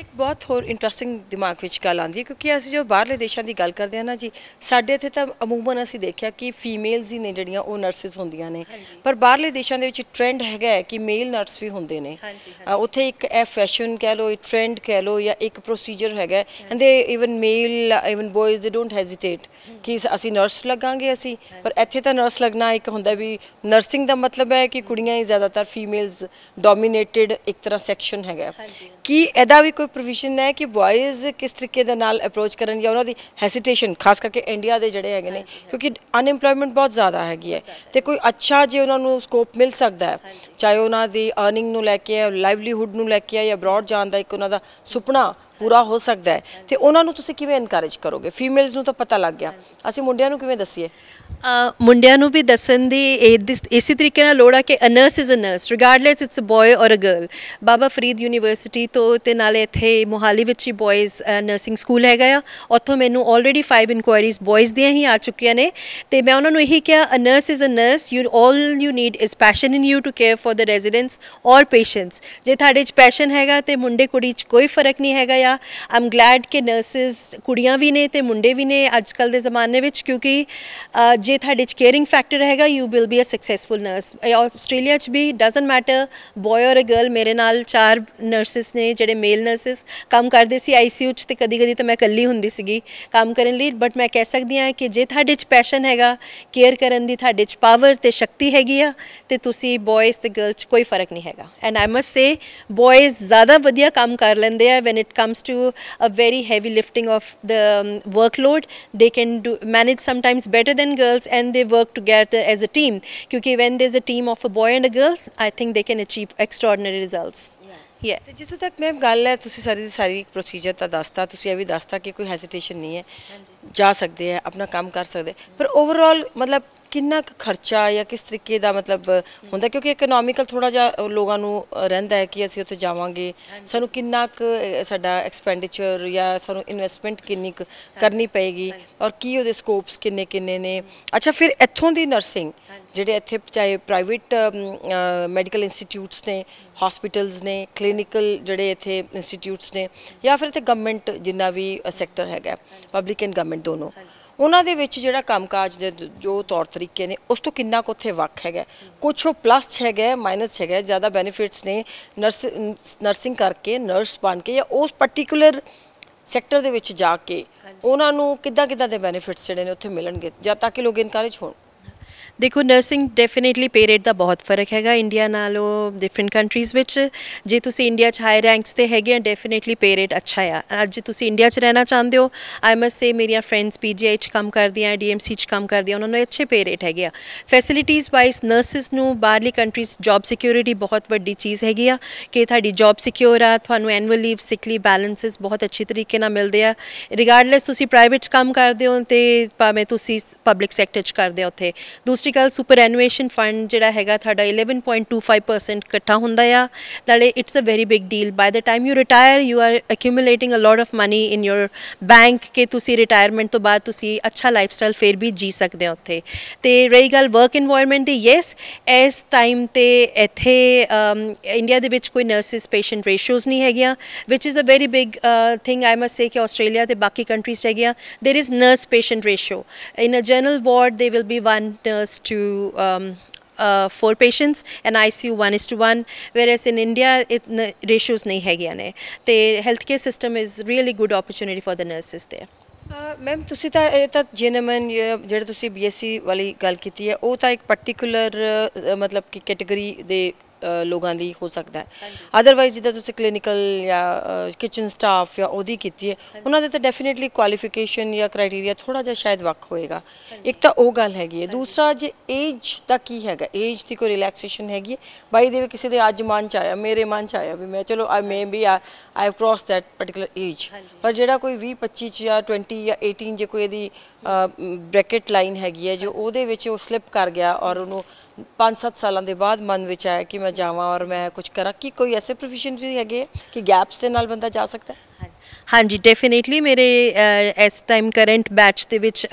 ਇੱਕ ਬਹੁਤ ਹੋਰ ਇੰਟਰਸਟਿੰਗ ਦਿਮਾਗ ਵਿੱਚ ਗੱਲ ਆਉਂਦੀ ਹੈ ਕਿਉਂਕਿ ਅਸੀਂ ਜੋ ਬਾਹਰਲੇ ਦੇਸ਼ਾਂ ਦੀ ਗੱਲ ਕਰਦੇ ਹਾਂ ਨਾ ਜੀ ਸਾਡੇ ਇੱਥੇ ਤਾਂ ਅਮੂਮਨ ਅਸੀਂ ਦੇਖਿਆ ਕਿ ਫੀਮੇਲਸ ਹੀ ਨੇ ਜਿਹੜੀਆਂ ਉਹ ਨਰਸਿਸ ਹੁੰਦੀਆਂ ਨੇ ਪਰ ਬਾਹਰਲੇ ਦੇਸ਼ਾਂ ਦੇ ਵਿੱਚ ਟ੍ਰੈਂਡ ਹੈਗਾ ਕਿ ਮੇਲ ਨਰਸ ਵੀ ਹੁੰਦੇ ਨੇ ਉੱਥੇ ਇੱਕ ਐ ਫੈਸ਼ਨ ਕਹਿ ਲੋ ਇਹ ਟ੍ਰੈਂਡ ਕਹਿ ਲੋ ਜਾਂ ਇੱਕ ਪ੍ਰੋਸੀਜਰ ਹੈਗਾ ਐਂਡ ਦੇ even male even ਬॉयਜ਼ they don't hesitate ਕਿ ਅਸੀਂ ਨਰਸ ਲੱਗਾਂਗੇ ਅਸੀਂ ਪਰ ਇੱਥੇ ਤਾਂ ਨਰਸ ਲੱਗਣਾ ਇੱਕ ਹੁੰਦਾ ਵੀ ਨਰਸਿੰਗ ਦਾ ਮਤਲਬ ਹੈ ਕਿ ਕੁੜੀਆਂ ਹੀ ਜ਼ਿਆਦਾਤਰ ਫੀਮੇਲਸ ਡੋਮੀਨੇਟਿਡ ਇੱਕ ਤਰ੍ਹਾਂ ਸੈਕਸ਼ਨ ਹੈਗਾ ਕੀ ਇਹਦਾ ਵੀ ਕੋਈ ਪ੍ਰੋਵੀਜ਼ਨ ਹੈ ਕਿ ਬॉयਜ਼ ਕਿਸ ਤਰੀਕੇ ਦੇ ਨਾਲ ਅਪਰੋਚ ਕਰਨ ਜਾਂ ਉਹਨਾਂ ਦੀ ਹੈਸੀਟੇਸ਼ਨ ਖਾਸ ਕਰਕੇ ਇੰਡੀਆ ਦੇ ਜਿਹੜੇ ਹੈਗੇ ਨੇ ਕਿਉਂਕਿ ਅਨਇੰਪਲੋਇਮੈਂਟ ਬਹੁਤ ਜ਼ਿਆਦਾ ਹੈਗੀ ਹੈ ਤੇ ਕੋਈ ਅੱਛਾ ਜੇ ਉਹਨਾਂ ਨੂੰ ਸਕੋਪ ਮਿਲ ਸਕਦਾ ਹੈ ਚਾਹੇ ਉਹਨਾਂ ਦੀ ਅਰਨਿੰਗ ਨੂੰ ਲੈ ਕੇ ਲਾਈਵਲੀਹੁੱਡ ਨੂੰ ਲੈ ਕੇ ਜਾਂ ਅਬਰੋਡ ਜਾਣ ਦਾ ਇੱਕ ਉਹਨਾਂ ਦਾ ਸੁਪਨਾ ਪੂਰਾ ਹੋ ਸਕਦਾ ਹੈ ਤੇ ਉਹਨਾਂ ਨੂੰ ਤੁਸੀਂ ਕਿਵੇਂ ਇਨਕਰੇਜ ਕਰੋਗੇ ਫੀਮੇਲਸ ਨੂੰ ਤਾਂ ਪਤਾ ਲੱਗ ਗਿਆ ਅਸੀਂ ਮੁੰਡਿਆਂ ਨੂੰ ਕਿਵੇਂ ਦੱਸੀਏ ਮੁੰਡਿਆਂ ਨੂੰ ਵੀ ਦੱਸਣ ਦੀ ਇਸੇ ਤਰੀਕੇ ਨਾਲ ਲੋੜ ਆ ਕਿ a nurse is a nurse regardless it's a boy or a girl Baba Farid University ਤੋਂ ਤੇ ਨਾਲੇ ਇੱਥੇ ਮੋਹਾਲੀ ਵਿੱਚ ਹੀ ਬॉयਜ਼ ਨਰਸਿੰਗ ਸਕੂਲ ਹੈਗਾ ਆ ਉੱਥੋਂ ਮੈਨੂੰ ਆਲਰੇਡੀ 5 ਇਨਕੁਆਇਰੀਜ਼ ਬॉयਜ਼ ਦੀਆਂ ਹੀ ਆ ਚੁੱਕੀਆਂ ਨੇ ਤੇ ਮੈਂ ਉਹਨਾਂ ਨੂੰ ਇਹੀ ਕਿਹਾ a nurse is a nurse you all you need is passion in you to care for the residents or patients ਜੇ ਤੁਹਾਡੇ 'ਚ ਪੈਸ਼ਨ ਹੈਗਾ ਤੇ ਮੁੰਡੇ ਕੁੜੀ 'ਚ ਕੋਈ ਫਰਕ ਨਹੀਂ ਹੈਗਾ ਆ ਆਮ ਗਲੈਡ ਕਿ ਨਰਸਸ ਕੁੜੀਆਂ ਵੀ ਨੇ ਤੇ ਮੁੰਡੇ ਵੀ ਨੇ ਅੱਜ ਕੱਲ ਦੇ ਜ਼ਮਾਨੇ ਵਿੱਚ ਕਿਉਂਕਿ ਜੇ ਤੁਹਾਡੇ ਚ ਕੇਅਰਿੰਗ ਫੈਕਟਰ ਰਹੇਗਾ you will be a successful nurse Australia ਚ ਵੀ doesn't matter boy a girl ਮੇਰੇ ਨਾਲ ਚਾਰ ਨਰਸਿਸ ਨੇ ਜਿਹੜੇ ਮੇਲ ਨਰਸਿਸ ਕੰਮ ਕਰਦੇ ਸੀ ਆਈਸੀਯੂ ਚ ਤੇ ਕਦੀ ਕਦੀ ਤਾਂ ਮੈਂ ਇਕੱਲੀ ਹੁੰਦੀ ਸੀਗੀ ਕੰਮ ਕਰਨ ਲਈ ਬਟ ਮੈਂ ਕਹਿ ਸਕਦੀ ਆ ਕਿ ਜੇ ਤੁਹਾਡੇ ਚ ਪੈਸ਼ਨ ਹੈਗਾ ਕੇਅਰ ਕਰਨ ਦੀ ਤੁਹਾਡੇ ਚ ਪਾਵਰ ਤੇ ਸ਼ਕਤੀ ਹੈਗੀ ਆ ਤੇ ਤੁਸੀਂ ਬॉयਜ਼ ਤੇ ਗਰਲ ਚ ਕੋਈ ਫਰਕ ਨਹੀਂ ਹੈਗਾ ਐਂਡ ਆਈ ਮਸਟ ਸੇ ਬॉयਜ਼ ਜ਼ਿਆਦਾ ਵਧੀਆ ਕੰਮ ਕਰ ਲੈਂਦੇ ਆ when it comes to a very heavy lifting of the um, workload, they can do manage sometimes better than girls and they work together as a team. kyunki when there's a team of a boy and a girl, I think they can achieve extraordinary results. ਹੈ ਤੇ ਜਿੱਥੋਂ ਤੱਕ ਮੈਂ ਗੱਲ ਹੈ ਤੁਸੀਂ ਸਾਰੀ ਦੀ ਸਾਰੀ procedure ਤਾਂ ਦੱਸਤਾ ਤੁਸੀਂ ਇਹ ਵੀ ਦੱਸਤਾ ਕਿ ਕੋਈ ਹੈਜ਼ਿਟੇਸ਼ਨ ਨਹੀਂ ਹੈ ਜਾ ਸਕਦੇ ਆ ਆਪਣਾ ਕੰਮ ਕਰ ਸਕਦੇ ਪਰ ਓਵਰਆਲ ਮਤਲਬ ਕਿੰਨਾ ਕੁ ਖਰਚਾ ਜਾਂ ਕਿਸ ਤਰੀਕੇ ਦਾ ਮਤਲਬ ਹੁੰਦਾ ਕਿਉਂਕਿ ਇਕਨੋਮਿਕਲ ਥੋੜਾ ਜਿਹਾ ਲੋਕਾਂ ਨੂੰ ਰਹਿੰਦਾ ਹੈ ਕਿ ਅਸੀਂ ਉੱਥੇ ਜਾਵਾਂਗੇ ਸਾਨੂੰ ਕਿੰਨਾ ਕੁ ਸਾਡਾ ਐਕਸਪੈਂਡੀਚਰ ਜਾਂ ਸਾਨੂੰ ਇਨਵੈਸਟਮੈਂਟ ਕਿੰਨੀ ਕਰਨੀ ਪਏਗੀ ਔਰ ਕੀ ਉਹਦੇ ਸਕੋਪਸ ਕਿੰਨੇ ਕਿੰਨੇ ਨੇ ਅੱਛਾ ਫਿਰ ਇੱਥੋਂ ਦੀ ਨਰਸਿੰਗ ਜਿਹੜੇ ਇੱਥੇ ਚਾਹੇ ਪ੍ਰਾਈਵੇਟ ਮੈਡੀਕਲ ਇੰਸਟੀਚਿਊਟਸ ਨੇ ਹਸਪੀਟਲਸ ਨੇ ਕਲੀਨਿਕਲ ਜਿਹੜੇ ਇੱਥੇ ਇੰਸਟੀਚਿਊਟਸ ਨੇ ਜਾਂ ਫਿਰ ਇੱਥੇ ਗਵਰਨਮੈਂਟ ਜਿੰਨਾ ਵੀ ਸੈਕਟਰ ਹੈਗਾ ਪਬਲਿਕ ਐਂਡ ਗਵਰਨਮੈਂਟ ਦੋਨੋਂ ਉਹਨਾਂ ਦੇ ਵਿੱਚ ਜਿਹੜਾ ਕੰਮਕਾਜ ਦੇ ਜੋ ਤੌਰ ਤਰੀਕੇ ਨੇ ਉਸ ਤੋਂ ਕਿੰਨਾ ਕੁ ਉੱਥੇ ਵੱਖ ਹੈਗਾ ਕੁਝ ਉਹ ਪਲੱਸ ਹੈਗਾ ਮਾਈਨਸ ਹੈਗਾ ਜ਼ਿਆਦਾ ਬੈਨੀਫਿਟਸ ਨੇ ਨਰਸ ਨਰਸਿੰਗ ਕਰਕੇ ਨਰਸ ਬਣ ਕੇ ਜਾਂ ਉਸ ਪਾਰਟਿਕੂਲਰ ਸੈਕਟਰ ਦੇ ਵਿੱਚ ਜਾ ਕੇ ਉਹਨਾਂ ਨੂੰ ਕਿੱਦਾਂ ਕਿੱਦਾਂ ਦੇ ਬੈਨੀਫਿਟਸ ਜਿਹੜੇ ਨੇ ਉੱਥੇ ਮਿਲਣਗੇ ਜਾਂ ਤਾਂ ਕਿ ਲੋਕ ਇਨਕਾਰੇਜ ਹੋਣ ਦੇਖੋ ਨਰਸਿੰਗ ਡੈਫੀਨਿਟਲੀ ਪੇ ਰੇਟ ਦਾ ਬਹੁਤ ਫਰਕ ਹੈਗਾ ਇੰਡੀਆ ਨਾਲੋਂ ਡਿਫਰੈਂਟ ਕੰਟਰੀਜ਼ ਵਿੱਚ ਜੇ ਤੁਸੀਂ ਇੰਡੀਆ 'ਚ ਹਾਈ ਰੈਂਕਸ ਤੇ ਹੈਗੇ ਆ ਡੈਫੀਨਿਟਲੀ ਪੇ ਰੇਟ ਅੱਛਾ ਆ ਅੱਜ ਤੁਸੀਂ ਇੰਡੀਆ 'ਚ ਰਹਿਣਾ ਚਾਹੁੰਦੇ ਹੋ ਆਈ ਮਸਟ ਸੇ ਮੇਰੀਆਂ ਫਰੈਂਡਸ ਪੀਜੀਆਈ 'ਚ ਕੰਮ ਕਰਦੀਆਂ ਡੀਐਮਸੀ 'ਚ ਕੰਮ ਕਰਦੀਆਂ ਉਹਨਾਂ ਨੂੰ ਅੱਛੇ ਪੇ ਰੇਟ ਹੈਗੇ ਆ ਫੈਸਿਲਿਟੀਜ਼ ਵਾਈਜ਼ ਨਰਸਿਸ ਨੂੰ ਬਾਹਰਲੀ ਕੰਟਰੀਜ਼ ਜੌਬ ਸਿਕਿਉਰਿਟੀ ਬਹੁਤ ਵੱਡੀ ਚੀਜ਼ ਹੈਗੀ ਆ ਕਿ ਤੁਹਾਡੀ ਜੌਬ ਸਿਕਿਉਰ ਆ ਤੁਹਾਨੂੰ ਐਨੂਅਲ ਲੀਵ ਸਿਕਲੀ ਬੈਲੈਂਸਸ ਬਹੁਤ ਅੱਛੇ ਤਰੀਕੇ ਨਾਲ ਮਿਲਦੇ ਆ ਰਿਗਾਰਡਲੈਸ ਤੁਸੀਂ ਪ੍ਰਾਈਵੇਟ ਕੰਮ ਕਰਦੇ ਹੋ ਤੇ ਭਾਵੇਂ ਤੁਸੀਂ ਪਬਲਿਕ ਸੈਕਟਰ 'ਚ ਕਰਦੇ ਹੋ ਉੱਥੇ ਦੂਸਰੀ ਕੱਲ ਐਨੂਏਸ਼ਨ ਫੰਡ ਜਿਹੜਾ ਹੈਗਾ ਤੁਹਾਡਾ 11.25% ਇਕੱਠਾ ਹੁੰਦਾ ਆ that it's a very big deal by the time you retire you are accumulating a lot of money in your bank ਕਿ ਤੁਸੀਂ ਰਿਟਾਇਰਮੈਂਟ ਤੋਂ ਬਾਅਦ ਤੁਸੀਂ ਅੱਛਾ ਲਾਈਫਸਟਾਈਲ ਫੇਰ ਵੀ ਜੀ ਸਕਦੇ ਹੋ ਉੱਥੇ ਤੇ ਰਹੀ ਗੱਲ ਵਰਕ এনवायरमेंट ਦੀ ਯੈਸ ਇਸ ਟਾਈਮ ਤੇ ਇੱਥੇ ਇੰਡੀਆ ਦੇ ਵਿੱਚ ਕੋਈ ਨਰਸਿਸ ਪੇਸ਼ੈਂਟ ਰੇਸ਼ੀਓਜ਼ ਨਹੀਂ ਹੈਗੀਆਂ which is a very big thing I must say ਕਿ ਆਸਟ੍ਰੇਲੀਆ ਤੇ ਬਾਕੀ ਕੰਟਰੀਜ਼ ਹੈਗੀਆਂ there is nurse patient ratio in a general ward they will be one is to um, uh, four patients and ICU 1 is to 1 whereas in India it ratios nahi hai gyan hai the healthcare system is really good opportunity for the nurses there ma'am ਤੁਸੀਂ ਤਾਂ ਇਹ ਤਾਂ ਜੀਐਨਐਮਐਨ ਜਿਹੜਾ ਤੁਸੀਂ BSc ਵਾਲੀ ਗੱਲ ਕੀਤੀ ਹੈ ਉਹ ਤਾਂ ਇੱਕ ਪਾਰਟਿਕੂਲਰ ਮਤਲਬ ਕਿ ਕੈਟਾਗਰੀ ਦੇ ਲੋਕਾਂ ਲਈ ਹੋ ਸਕਦਾ ਹੈ ਅਦਰਵਾਈਜ਼ ਜਿੱਦਾਂ ਤੁਸੀਂ ਕਲੀਨਿਕਲ ਜਾਂ ਕਿਚਨ ਸਟਾਫ ਜਾਂ ਉਹਦੀ ਕੀਤੀ ਹੈ ਉਹਨਾਂ ਦੇ ਤਾਂ ਡੈਫੀਨਿਟਲੀ ਕੁਆਲੀਫਿਕੇਸ਼ਨ ਜਾਂ ਕ੍ਰਾਈਟੇਰੀਆ ਥੋੜਾ ਜਿਹਾ ਸ਼ਾਇਦ ਵੱਖ ਹੋਏਗਾ ਇੱਕ ਤਾਂ ਉਹ ਗੱਲ ਹੈਗੀ ਹੈ ਦੂਸਰਾ ਜੇ ਏਜ ਦਾ ਕੀ ਹੈਗਾ ਏਜ ਦੀ ਕੋਈ ਰਿਲੈਕਸੇਸ਼ਨ ਹੈਗੀ ਹੈ ਬਾਈ ਦੇ ਕਿਸੇ ਦੇ ਅੱਜ ਮਨ ਚ ਆਇਆ ਮੇਰੇ ਮਨ ਚ ਆਇਆ ਵੀ ਮੈਂ ਚਲੋ ਆ maybe I have cross that particular age ਪਰ ਜਿਹੜਾ ਕੋਈ 20 25 ਜਾਂ 20 ਜਾਂ 18 ਜੇ ਕੋਈ ਇਹਦੀ ਬ੍ਰੈਕਟ ਲਾਈਨ ਹੈਗੀ ਹੈ ਜੋ ਉਹਦੇ ਵਿੱਚ ਉਹ ਸਲਿਪ ਕਰ ਗਿਆ ਔਰ ਉਹਨੂੰ 5-7 ਸਾਲਾਂ ਦੇ ਬਾਅਦ ਮਨ ਵਿੱਚ ਆਇਆ ਕਿ ਮੈਂ ਜਾਵਾਂ ਔਰ ਮੈਂ ਕੁਝ ਕਰਾਂ ਕਿ ਕੋਈ ਐਸੇ ਪ੍ਰੋਫੈਸ਼ਨ ਵੀ ਹੈਗੇ ਕਿ ਗੈਪਸ ਦੇ ਨਾਲ ਬੰਦਾ ਜਾ ਸਕਦਾ ਹੈ ਹਾਂਜੀ ਡੈਫੀਨਿਟਲੀ ਮੇਰੇ ਇਸ ਟਾਈਮ ਕਰੰਟ ਬੈਚ ਦੇ ਵਿੱਚ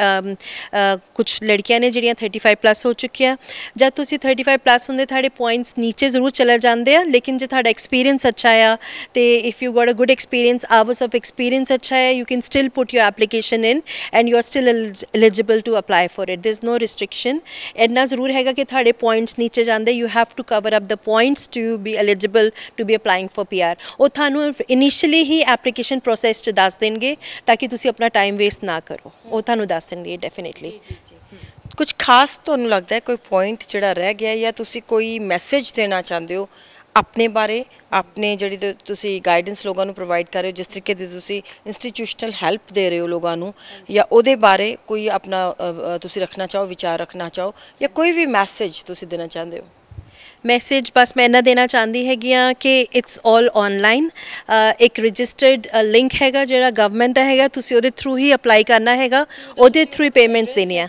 ਕੁਝ ਲੜਕੀਆਂ ਨੇ ਜਿਹੜੀਆਂ 35 ਪਲੱਸ ਹੋ ਚੁੱਕੀਆਂ ਜਦ ਤੁਸੀਂ 35 ਪਲੱਸ ਹੁੰਦੇ ਤੁਹਾਡੇ ਪੁਆਇੰਟਸ ਨੀਚੇ ਜ਼ਰੂਰ ਚਲੇ ਜਾਂਦੇ ਆ ਲੇਕਿਨ ਜੇ ਤੁਹਾਡਾ ਐਕਸਪੀਰੀਅੰਸ ਅੱਛਾ ਆ ਤੇ if you got a good experience hours of experience ਅੱਛਾ ਹੈ you can still put your application in and you are still eligible to apply for it there is no restriction ਐਨਾ ਜ਼ਰੂਰ ਹੈਗਾ ਕਿ ਤੁਹਾਡੇ ਪੁਆਇੰਟਸ ਨੀਚੇ ਜਾਂਦੇ you have to cover up the points to be eligible to be applying for PR ਉਹ ਤੁਹਾਨੂੰ initially ਹੀ application process 'ਚ ਦੱਸ ਦੇਣਗੇ ਤਾਂ ਕਿ ਤੁਸੀਂ ਆਪਣਾ ਟਾਈਮ ਵੇਸਟ ਨਾ ਕਰੋ ਉਹ ਤੁਹਾਨੂੰ ਦੱਸ ਦੇਣਗੇ ਡੈਫੀਨਿਟਲੀ ਕੁਝ ਖਾਸ ਤੁਹਾਨੂੰ ਲੱਗਦਾ ਹੈ ਕੋਈ ਪੁਆਇੰਟ ਜਿਹੜਾ ਰਹਿ ਗਿਆ ਜਾਂ ਤੁਸੀਂ ਕੋਈ ਮੈਸੇਜ ਦੇਣਾ ਚਾਹੁੰਦੇ ਹੋ ਆਪਣੇ ਬਾਰੇ ਆਪਣੇ ਜਿਹੜੀ ਤੁਸੀਂ ਗਾਈਡੈਂਸ ਲੋਕਾਂ ਨੂੰ ਪ੍ਰੋਵਾਈਡ ਕਰ ਰਹੇ ਹੋ ਜਿਸ ਤਰੀਕੇ ਦੇ ਤੁਸੀਂ ਇੰਸਟੀਟਿਊਸ਼ਨਲ ਹੈਲਪ ਦੇ ਰਹੇ ਹੋ ਲੋਕਾਂ ਨੂੰ ਜਾਂ ਉਹਦੇ ਬਾਰੇ ਕੋਈ ਆਪਣਾ ਤੁਸੀਂ ਰੱਖਣਾ ਚਾਹੋ ਵਿਚਾਰ ਰੱਖਣਾ ਚਾਹੋ ਜਾਂ ਕੋਈ ਵੀ ਮੈਸੇਜ ਤੁਸੀਂ ਦੇਣਾ ਚਾਹੁੰਦੇ ਹੋ ਮੈਸੇਜ ਬਸ ਮੈਂ ਇਹਨਾਂ ਦੇਣਾ ਚਾਹੁੰਦੀ ਹੈਗੀ ਆ ਕਿ ਇਟਸ ਆਲ ਆਨਲਾਈਨ ਇੱਕ ਰਜਿਸਟਰਡ ਲਿੰਕ ਹੈਗਾ ਜਿਹੜਾ ਗਵਰਨਮੈਂਟ ਦਾ ਹੈਗਾ ਤੁਸੀਂ ਉਹਦੇ ਥਰੂ ਹੀ ਅਪਲਾਈ ਕਰਨਾ ਹੈਗਾ ਉਹਦੇ ਥਰੂ ਹੀ ਪੇਮੈਂਟਸ ਦੇਣੀਆਂ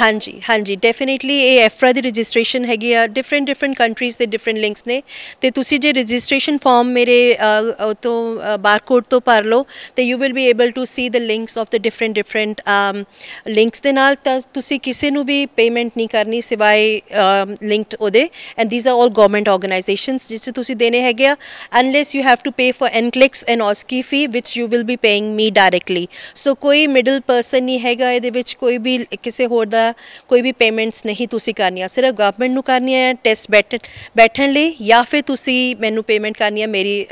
ਹਾਂਜੀ ਹਾਂਜੀ ਡੈਫੀਨਿਟਲੀ ਇਹ ਐਫਰਾ ਦੀ ਰਜਿਸਟ੍ਰੇਸ਼ਨ ਹੈਗੀ ਆ ਡਿਫਰੈਂਟ ਡਿਫਰੈਂਟ ਕੰਟਰੀਜ਼ ਦੇ ਡਿਫਰੈਂਟ ਲਿੰਕਸ ਨੇ ਤੇ ਤੁਸੀਂ ਜੇ ਰਜਿਸਟ੍ਰੇਸ਼ਨ ਫਾਰਮ ਮੇਰੇ ਤੋਂ ਬਾਰਕੋਡ ਤੋਂ ਭਰ ਲਓ ਤੇ you will be able to see the links of the different different links ਦੇ ਨਾਲ ਤੁਸੀਂ ਕਿਸੇ ਨੂੰ ਵੀ ਪੇਮੈਂਟ ਨਹੀਂ ਕਰਨੀ ਸਿਵਾਏ ਲਿੰਕਡ ਉਹਦੇ and these are all government organisations ਜਿਸ ਤੁਸੀਂ ਦੇਣੇ ਹੈਗੇ ਆ unless you have to pay for NCLEX and OSCE fee which you will be paying me directly so ਕੋਈ ਮਿਡਲ ਪਰਸਨ ਨਹੀਂ ਹੈਗਾ ਇਹਦੇ ਵਿੱਚ ਕੋਈ ਵੀ ਕਿਸੇ ਹੋਰ ਦਾ ਕੋਈ ਵੀ ਪੇਮੈਂਟਸ ਨਹੀਂ ਤੁਸੀਂ ਕਰਨੀਆਂ ਸਿਰਫ ਗਵਰਨਮੈਂਟ ਨੂੰ ਕਰਨੀਆਂ ਹੈ ਟੈਸਟ ਬੈਠਣ ਲਈ ਜਾਂ ਫਿਰ ਤੁਸੀਂ ਮੈਨੂੰ ਪੇਮੈਂਟ ਕਰਨੀ ਹੈ ਮੇਰੀ